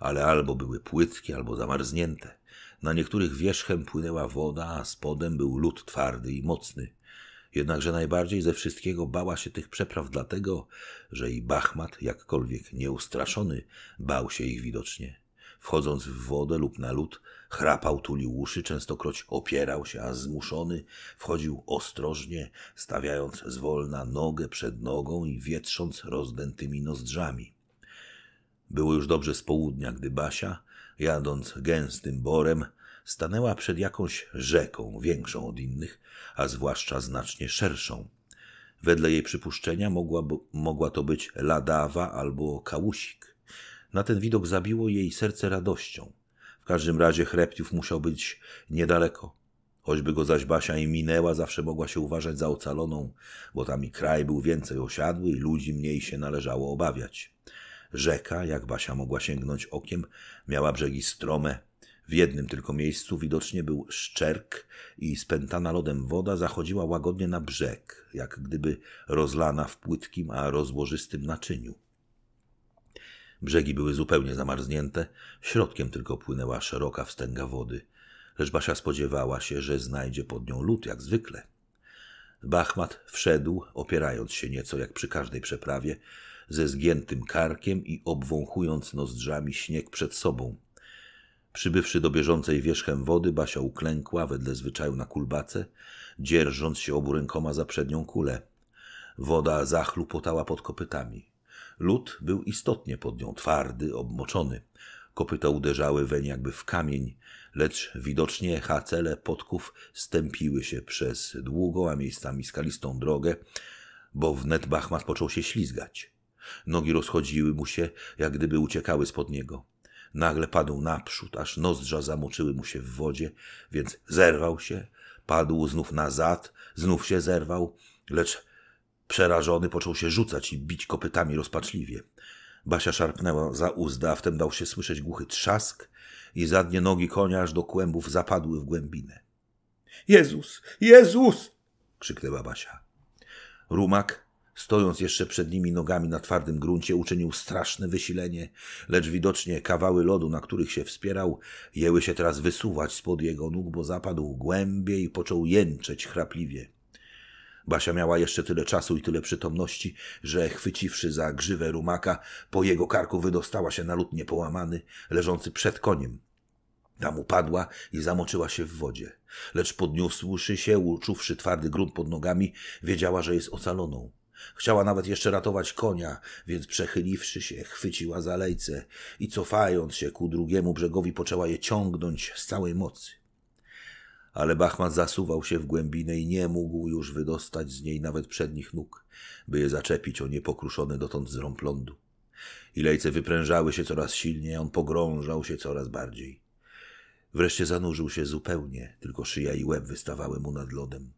ale albo były płytkie, albo zamarznięte. Na niektórych wierzchem płynęła woda, a spodem był lód twardy i mocny. Jednakże najbardziej ze wszystkiego bała się tych przepraw dlatego, że i Bachmat, jakkolwiek nieustraszony, bał się ich widocznie. Wchodząc w wodę lub na lód, Chrapał, tulił uszy, częstokroć opierał się, a zmuszony wchodził ostrożnie, stawiając zwolna nogę przed nogą i wietrząc rozdętymi nozdrzami. Było już dobrze z południa, gdy Basia, jadąc gęstym borem, stanęła przed jakąś rzeką, większą od innych, a zwłaszcza znacznie szerszą. Wedle jej przypuszczenia mogła, mogła to być Ladawa albo Kałusik. Na ten widok zabiło jej serce radością każdym razie chrepciów musiał być niedaleko. Choćby go zaś Basia i minęła, zawsze mogła się uważać za ocaloną, bo tam i kraj był więcej osiadły i ludzi mniej się należało obawiać. Rzeka, jak Basia mogła sięgnąć okiem, miała brzegi strome. W jednym tylko miejscu widocznie był szczerk i spętana lodem woda zachodziła łagodnie na brzeg, jak gdyby rozlana w płytkim, a rozłożystym naczyniu. Brzegi były zupełnie zamarznięte, środkiem tylko płynęła szeroka wstęga wody, lecz Basia spodziewała się, że znajdzie pod nią lód jak zwykle. Bachmat wszedł, opierając się nieco jak przy każdej przeprawie, ze zgiętym karkiem i obwąchując nozdrzami śnieg przed sobą. Przybywszy do bieżącej wierzchem wody, Basia uklękła wedle zwyczaju na kulbace, dzierżąc się obu rękoma za przednią kulę. Woda zachlupotała pod kopytami. Lód był istotnie pod nią twardy, obmoczony. Kopyta uderzały weń jakby w kamień, lecz widocznie hacele podków stępiły się przez długą, a miejscami skalistą drogę, bo wnet Bachmat począł się ślizgać. Nogi rozchodziły mu się, jak gdyby uciekały spod niego. Nagle padł naprzód, aż nozdrza zamoczyły mu się w wodzie, więc zerwał się, padł znów nazad, znów się zerwał, lecz Przerażony począł się rzucać i bić kopytami rozpaczliwie. Basia szarpnęła za uzda, a wtem dał się słyszeć głuchy trzask i zadnie nogi konia aż do kłębów zapadły w głębinę. Jezus! Jezus! krzyknęła Basia. Rumak, stojąc jeszcze przed nimi nogami na twardym gruncie, uczynił straszne wysilenie, lecz widocznie kawały lodu, na których się wspierał, jęły się teraz wysuwać spod jego nóg, bo zapadł głębiej i począł jęczeć chrapliwie. Basia miała jeszcze tyle czasu i tyle przytomności, że chwyciwszy za grzywę rumaka, po jego karku wydostała się na lutnie połamany, leżący przed koniem. Tam upadła i zamoczyła się w wodzie. Lecz podniósłszy się, uczuwszy twardy grunt pod nogami, wiedziała, że jest ocaloną. Chciała nawet jeszcze ratować konia, więc przechyliwszy się, chwyciła za lejce i cofając się ku drugiemu brzegowi, poczęła je ciągnąć z całej mocy ale Bachman zasuwał się w głębinę i nie mógł już wydostać z niej nawet przednich nóg, by je zaczepić o niepokruszony dotąd zrąb lądu. Ilejce wyprężały się coraz silniej, on pogrążał się coraz bardziej. Wreszcie zanurzył się zupełnie, tylko szyja i łeb wystawały mu nad lodem.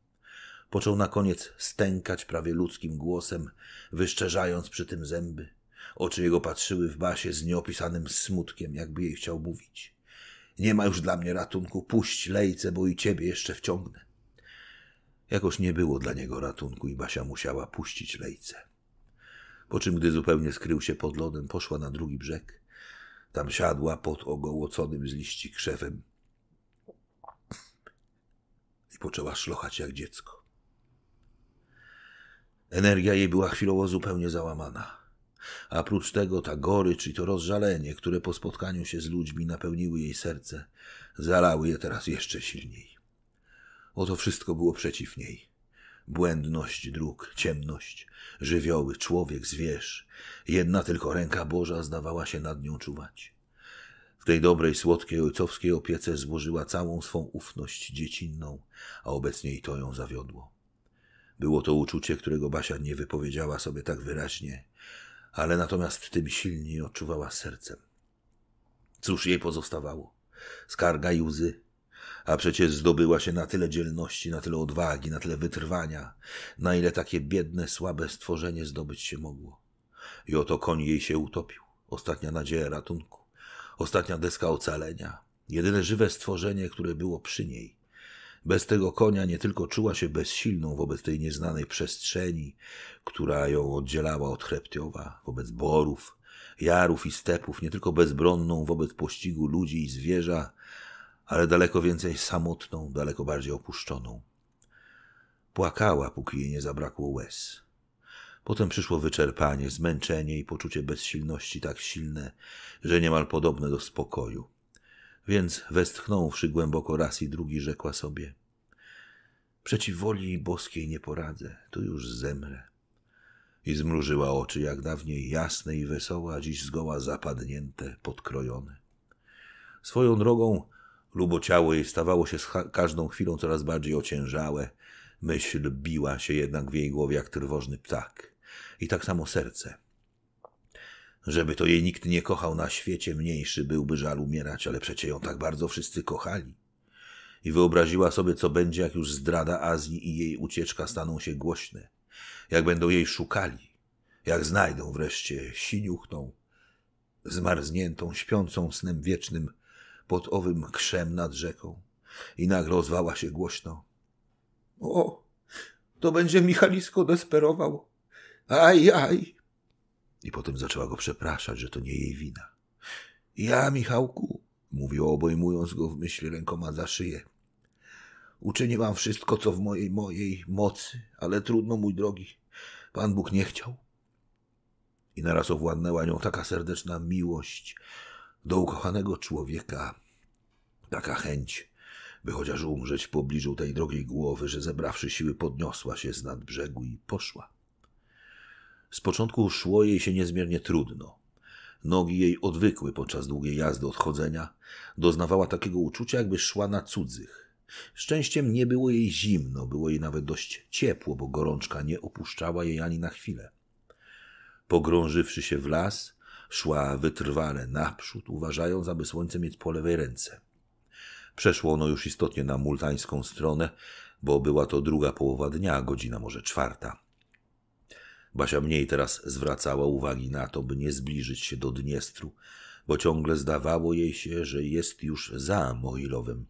Począł na koniec stękać prawie ludzkim głosem, wyszczerzając przy tym zęby. Oczy jego patrzyły w basie z nieopisanym smutkiem, jakby jej chciał mówić. Nie ma już dla mnie ratunku, puść lejce, bo i ciebie jeszcze wciągnę. Jakoż nie było dla niego ratunku i Basia musiała puścić lejce. Po czym, gdy zupełnie skrył się pod lodem, poszła na drugi brzeg. Tam siadła pod ogołoconym z liści krzewem i poczęła szlochać jak dziecko. Energia jej była chwilowo zupełnie załamana a prócz tego ta gorycz i to rozżalenie, które po spotkaniu się z ludźmi napełniły jej serce, zalały je teraz jeszcze silniej. Oto wszystko było przeciw niej. Błędność dróg, ciemność, żywioły, człowiek, zwierz. Jedna tylko ręka Boża zdawała się nad nią czuwać. W tej dobrej, słodkiej, ojcowskiej opiece złożyła całą swą ufność dziecinną, a obecnie i to ją zawiodło. Było to uczucie, którego Basia nie wypowiedziała sobie tak wyraźnie, ale natomiast tym silniej odczuwała sercem. Cóż jej pozostawało? Skarga i łzy. A przecież zdobyła się na tyle dzielności, na tyle odwagi, na tyle wytrwania, na ile takie biedne, słabe stworzenie zdobyć się mogło. I oto koń jej się utopił. Ostatnia nadzieja ratunku, ostatnia deska ocalenia, jedyne żywe stworzenie, które było przy niej. Bez tego konia nie tylko czuła się bezsilną wobec tej nieznanej przestrzeni, która ją oddzielała od Chreptiowa, wobec borów, jarów i stepów, nie tylko bezbronną wobec pościgu ludzi i zwierza, ale daleko więcej samotną, daleko bardziej opuszczoną. Płakała, póki jej nie zabrakło łez. Potem przyszło wyczerpanie, zmęczenie i poczucie bezsilności tak silne, że niemal podobne do spokoju. Więc westchnąwszy głęboko raz i drugi, rzekła sobie: Przeciw woli boskiej nie poradzę, tu już zemrę. I zmrużyła oczy, jak dawniej jasne i wesołe, dziś zgoła zapadnięte, podkrojone. Swoją drogą lubo ciało jej stawało się z każdą chwilą coraz bardziej ociężałe. Myśl biła się jednak w jej głowie jak trwożny ptak. I tak samo serce – żeby to jej nikt nie kochał na świecie, mniejszy byłby żal umierać, ale przecie ją tak bardzo wszyscy kochali. I wyobraziła sobie, co będzie, jak już zdrada Azji i jej ucieczka staną się głośne. Jak będą jej szukali. Jak znajdą wreszcie siniuchną, zmarzniętą, śpiącą snem wiecznym pod owym krzem nad rzeką. I nagle ozwała się głośno. O, to będzie Michalisko desperował. Aj, aj, i potem zaczęła go przepraszać, że to nie jej wina. Ja, Michałku, mówiła obejmując go w myśli rękoma za szyję. Uczynię wam wszystko, co w mojej, mojej mocy, ale trudno, mój drogi. Pan Bóg nie chciał. I naraz owładnęła nią taka serdeczna miłość do ukochanego człowieka, taka chęć, by chociaż umrzeć w pobliżu tej drogiej głowy, że zebrawszy siły podniosła się z nad brzegu i poszła. Z początku szło jej się niezmiernie trudno. Nogi jej odwykły podczas długiej jazdy odchodzenia. Doznawała takiego uczucia, jakby szła na cudzych. Szczęściem nie było jej zimno, było jej nawet dość ciepło, bo gorączka nie opuszczała jej ani na chwilę. Pogrążywszy się w las, szła wytrwale naprzód, uważając, aby słońce mieć po lewej ręce. Przeszło ono już istotnie na multańską stronę, bo była to druga połowa dnia, godzina może czwarta. Basia mniej teraz zwracała uwagi na to, by nie zbliżyć się do Dniestru, bo ciągle zdawało jej się, że jest już za mohilowym.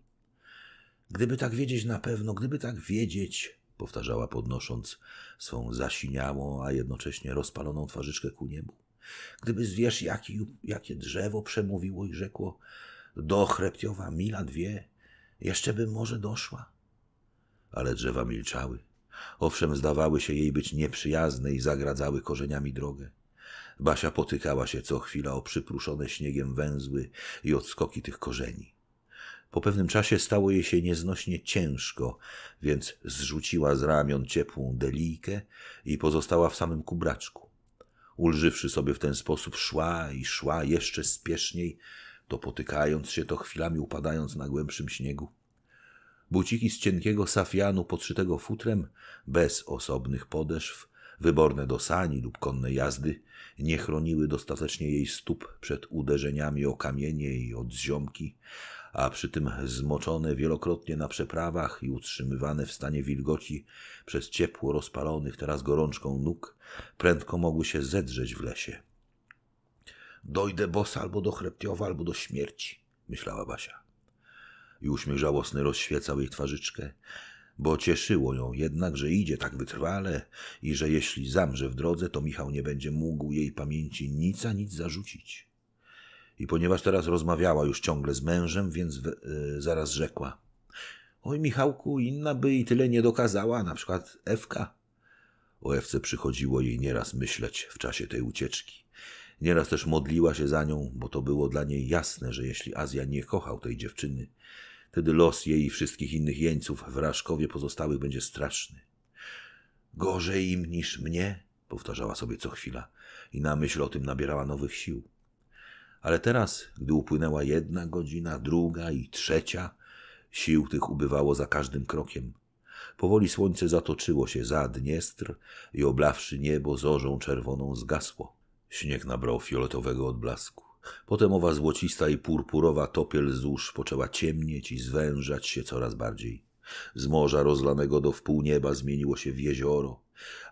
Gdyby tak wiedzieć na pewno, gdyby tak wiedzieć, powtarzała podnosząc swą zasiniałą, a jednocześnie rozpaloną twarzyczkę ku niebu. Gdyby zwierz, jaki, jakie drzewo przemówiło i rzekło do Chreptiowa mila dwie, jeszcze by może doszła. Ale drzewa milczały. Owszem, zdawały się jej być nieprzyjazne i zagradzały korzeniami drogę. Basia potykała się co chwila o przypruszone śniegiem węzły i odskoki tych korzeni. Po pewnym czasie stało jej się nieznośnie ciężko, więc zrzuciła z ramion ciepłą delijkę i pozostała w samym kubraczku. Ulżywszy sobie w ten sposób, szła i szła jeszcze spieszniej, dopotykając się to chwilami upadając na głębszym śniegu. Buciki z cienkiego safianu podszytego futrem, bez osobnych podeszw, wyborne do sani lub konnej jazdy, nie chroniły dostatecznie jej stóp przed uderzeniami o kamienie i od ziomki, a przy tym zmoczone wielokrotnie na przeprawach i utrzymywane w stanie wilgoci przez ciepło rozpalonych teraz gorączką nóg, prędko mogły się zedrzeć w lesie. Dojdę bosa albo do chreptiowa, albo do śmierci, myślała Basia i uśmiech żałosny rozświecał jej twarzyczkę, bo cieszyło ją jednak, że idzie tak wytrwale i że jeśli zamrze w drodze, to Michał nie będzie mógł jej pamięci nic a nic zarzucić. I ponieważ teraz rozmawiała już ciągle z mężem, więc yy, zaraz rzekła. Oj, Michałku, inna by i tyle nie dokazała, na przykład Ewka. O Ewce przychodziło jej nieraz myśleć w czasie tej ucieczki. Nieraz też modliła się za nią, bo to było dla niej jasne, że jeśli Azja nie kochał tej dziewczyny, Wtedy los jej i wszystkich innych jeńców w Raszkowie pozostałych będzie straszny. Gorzej im niż mnie, powtarzała sobie co chwila i na myśl o tym nabierała nowych sił. Ale teraz, gdy upłynęła jedna godzina, druga i trzecia, sił tych ubywało za każdym krokiem. Powoli słońce zatoczyło się za Dniestr i oblawszy niebo zorzą czerwoną zgasło. Śnieg nabrał fioletowego odblasku. Potem owa złocista i purpurowa topiel złóż poczęła ciemnieć i zwężać się coraz bardziej. Z morza rozlanego do wpół nieba zmieniło się w jezioro,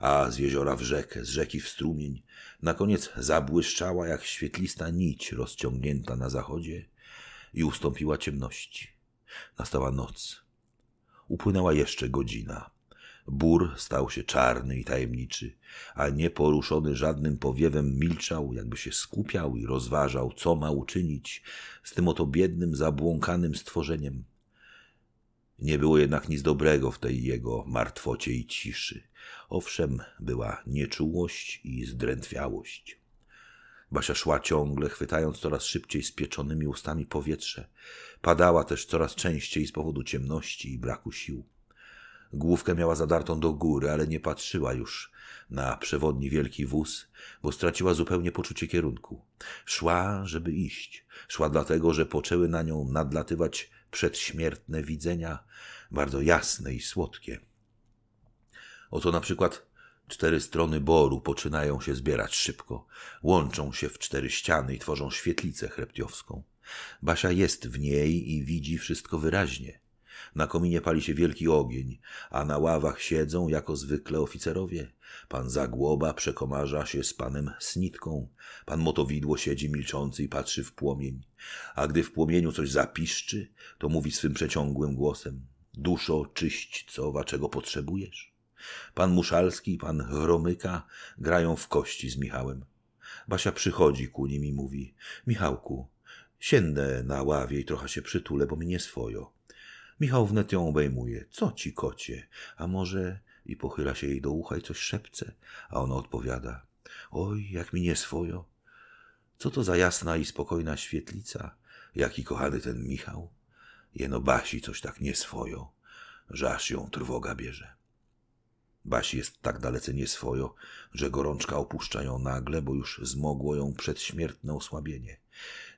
a z jeziora w rzekę, z rzeki w strumień. Na koniec zabłyszczała jak świetlista nić rozciągnięta na zachodzie i ustąpiła ciemności. Nastała noc. Upłynęła jeszcze godzina. Bór stał się czarny i tajemniczy, a nieporuszony żadnym powiewem milczał, jakby się skupiał i rozważał, co ma uczynić z tym oto biednym, zabłąkanym stworzeniem. Nie było jednak nic dobrego w tej jego martwocie i ciszy. Owszem, była nieczułość i zdrętwiałość. Basia szła ciągle, chwytając coraz szybciej spieczonymi ustami powietrze. Padała też coraz częściej z powodu ciemności i braku sił. Główkę miała zadartą do góry, ale nie patrzyła już na przewodni wielki wóz, bo straciła zupełnie poczucie kierunku. Szła, żeby iść. Szła dlatego, że poczęły na nią nadlatywać przedśmiertne widzenia, bardzo jasne i słodkie. Oto na przykład Cztery strony boru poczynają się zbierać szybko, łączą się w cztery ściany i tworzą świetlicę chreptiowską. Basia jest w niej i widzi wszystko wyraźnie. Na kominie pali się wielki ogień, a na ławach siedzą jako zwykle oficerowie. Pan Zagłoba przekomarza się z panem Snitką. Pan Motowidło siedzi milczący i patrzy w płomień. A gdy w płomieniu coś zapiszczy, to mówi swym przeciągłym głosem. Duszo czyśćcowa, czego potrzebujesz? Pan Muszalski i pan Hromyka grają w kości z Michałem. Basia przychodzi ku nim i mówi: Michałku, siędę na ławie i trochę się przytulę, bo mi nie swojo. Michał wnet ją obejmuje. Co ci, kocie? A może... I pochyla się jej do ucha i coś szepce. A ona odpowiada. Oj, jak mi nie swojo. Co to za jasna i spokojna świetlica? Jaki kochany ten Michał? Jeno Basi coś tak nie swojo, że aż ją trwoga bierze. Baś jest tak dalece nieswojo, że gorączka opuszcza ją nagle, bo już zmogło ją przedśmiertne osłabienie.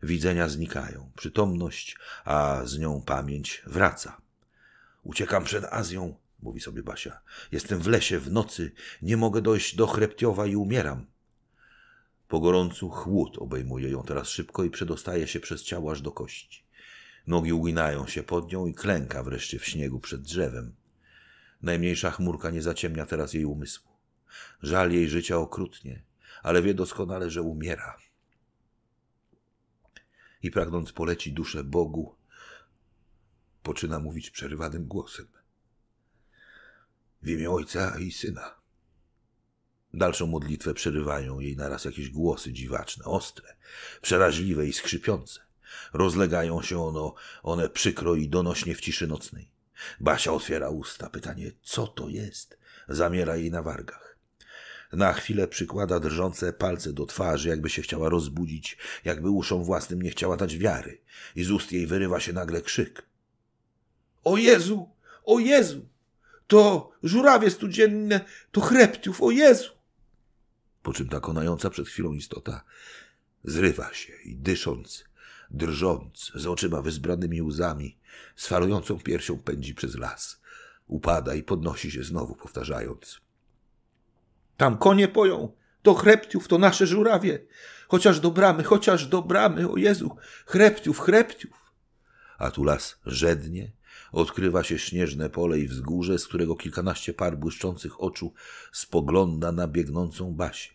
Widzenia znikają, przytomność, a z nią pamięć wraca. Uciekam przed Azją, mówi sobie Basia. Jestem w lesie, w nocy, nie mogę dojść do Chreptiowa i umieram. Po gorącu chłód obejmuje ją teraz szybko i przedostaje się przez ciało aż do kości. Nogi uginają się pod nią i klęka wreszcie w śniegu przed drzewem. Najmniejsza chmurka nie zaciemnia teraz jej umysłu. Żal jej życia okrutnie, ale wie doskonale, że umiera. I pragnąc poleci duszę Bogu, poczyna mówić przerywanym głosem. W imię Ojca i Syna. Dalszą modlitwę przerywają jej naraz jakieś głosy dziwaczne, ostre, przeraźliwe i skrzypiące. Rozlegają się ono, one przykro i donośnie w ciszy nocnej. Basia otwiera usta. Pytanie, co to jest? Zamiera jej na wargach. Na chwilę przykłada drżące palce do twarzy, jakby się chciała rozbudzić, jakby uszom własnym nie chciała dać wiary. I z ust jej wyrywa się nagle krzyk. O Jezu! O Jezu! To żurawie studzienne, to chreptiów, o Jezu! Po czym ta konająca przed chwilą istota zrywa się i dysząc drżąc, z oczyma wyzbranymi łzami, z falującą piersią pędzi przez las. Upada i podnosi się znowu, powtarzając. Tam konie poją, to chreptiów, to nasze żurawie. Chociaż do bramy, chociaż do bramy, o Jezu, chreptiów, chreptiów. A tu las rzednie, odkrywa się śnieżne pole i wzgórze, z którego kilkanaście par błyszczących oczu spogląda na biegnącą Basię.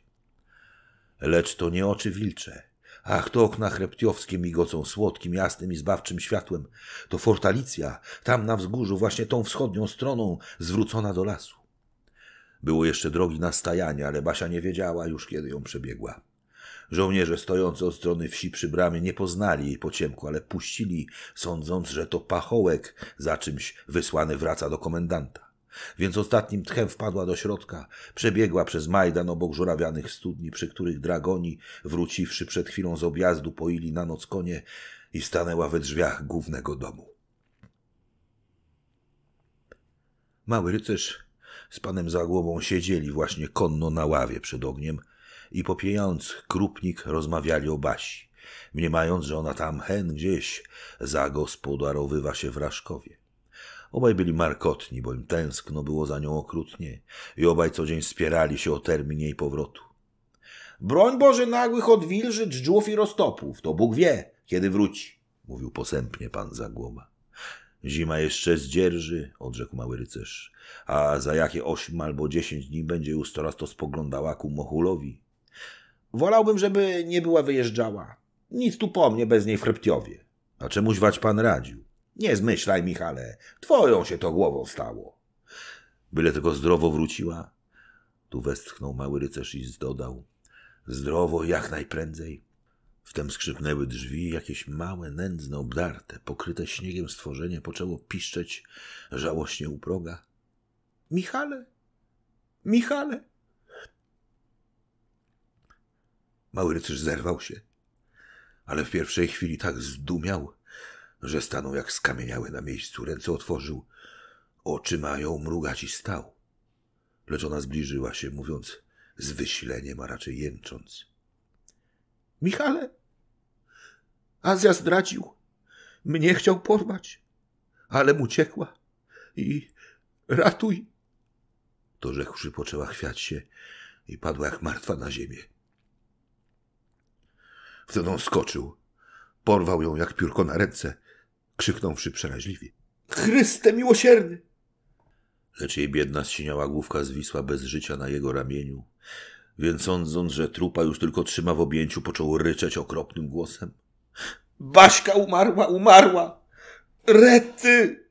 Lecz to nie oczy wilcze, Ach, to okna chreptiowskie migocą słodkim, jasnym i zbawczym światłem. To fortalicja, tam na wzgórzu, właśnie tą wschodnią stroną, zwrócona do lasu. Było jeszcze drogi na stajanie, ale Basia nie wiedziała już, kiedy ją przebiegła. Żołnierze stojący od strony wsi przy bramie nie poznali jej po ciemku, ale puścili, sądząc, że to pachołek za czymś wysłany wraca do komendanta. Więc ostatnim tchem wpadła do środka, przebiegła przez Majdan obok żurawianych studni, przy których dragoni, wróciwszy przed chwilą z objazdu, poili na noc konie i stanęła we drzwiach głównego domu. Mały rycerz z panem za głową siedzieli właśnie konno na ławie przed ogniem i popijając krupnik rozmawiali o Basi, mniemając, że ona tam hen gdzieś zagospodarowywa się w Raszkowie. Obaj byli markotni, bo im tęskno było za nią okrutnie i obaj co dzień spierali się o termin jej powrotu. Broń Boże nagłych odwilży dżdżów i roztopów, to Bóg wie, kiedy wróci, mówił posępnie pan Zagłoba. Zima jeszcze zdzierży, odrzekł mały rycerz, a za jakie ośm albo dziesięć dni będzie już coraz to spoglądała ku Mohulowi. Wolałbym, żeby nie była wyjeżdżała. Nic tu po mnie bez niej w Chryptiowie. A czemuś wać pan radził? Nie zmyślaj, Michale, twoją się to głową stało. Byle tylko zdrowo wróciła. Tu westchnął mały rycerz i dodał. Zdrowo, jak najprędzej. Wtem skrzypnęły drzwi, jakieś małe, nędzne, obdarte, pokryte śniegiem stworzenie poczęło piszczeć żałośnie u proga. Michale! Michale! Mały rycerz zerwał się, ale w pierwszej chwili tak zdumiał, że stanął jak skamieniały na miejscu, ręce otworzył, oczy mają mrugać i stał. Lecz ona zbliżyła się, mówiąc z wysileniem, a raczej jęcząc. Michale, Azja zdradził. Mnie chciał porwać, ale mu uciekła. I ratuj. To rzekłszy poczęła chwiać się i padła jak martwa na ziemię. Wtedy on skoczył, porwał ją jak piórko na ręce, krzyknąwszy przeraźliwie. Chryste miłosierny! Lecz jej biedna zsiniała główka zwisła bez życia na jego ramieniu, więc sądząc, że trupa już tylko trzyma w objęciu, począł ryczeć okropnym głosem. Baśka umarła, umarła! Rety!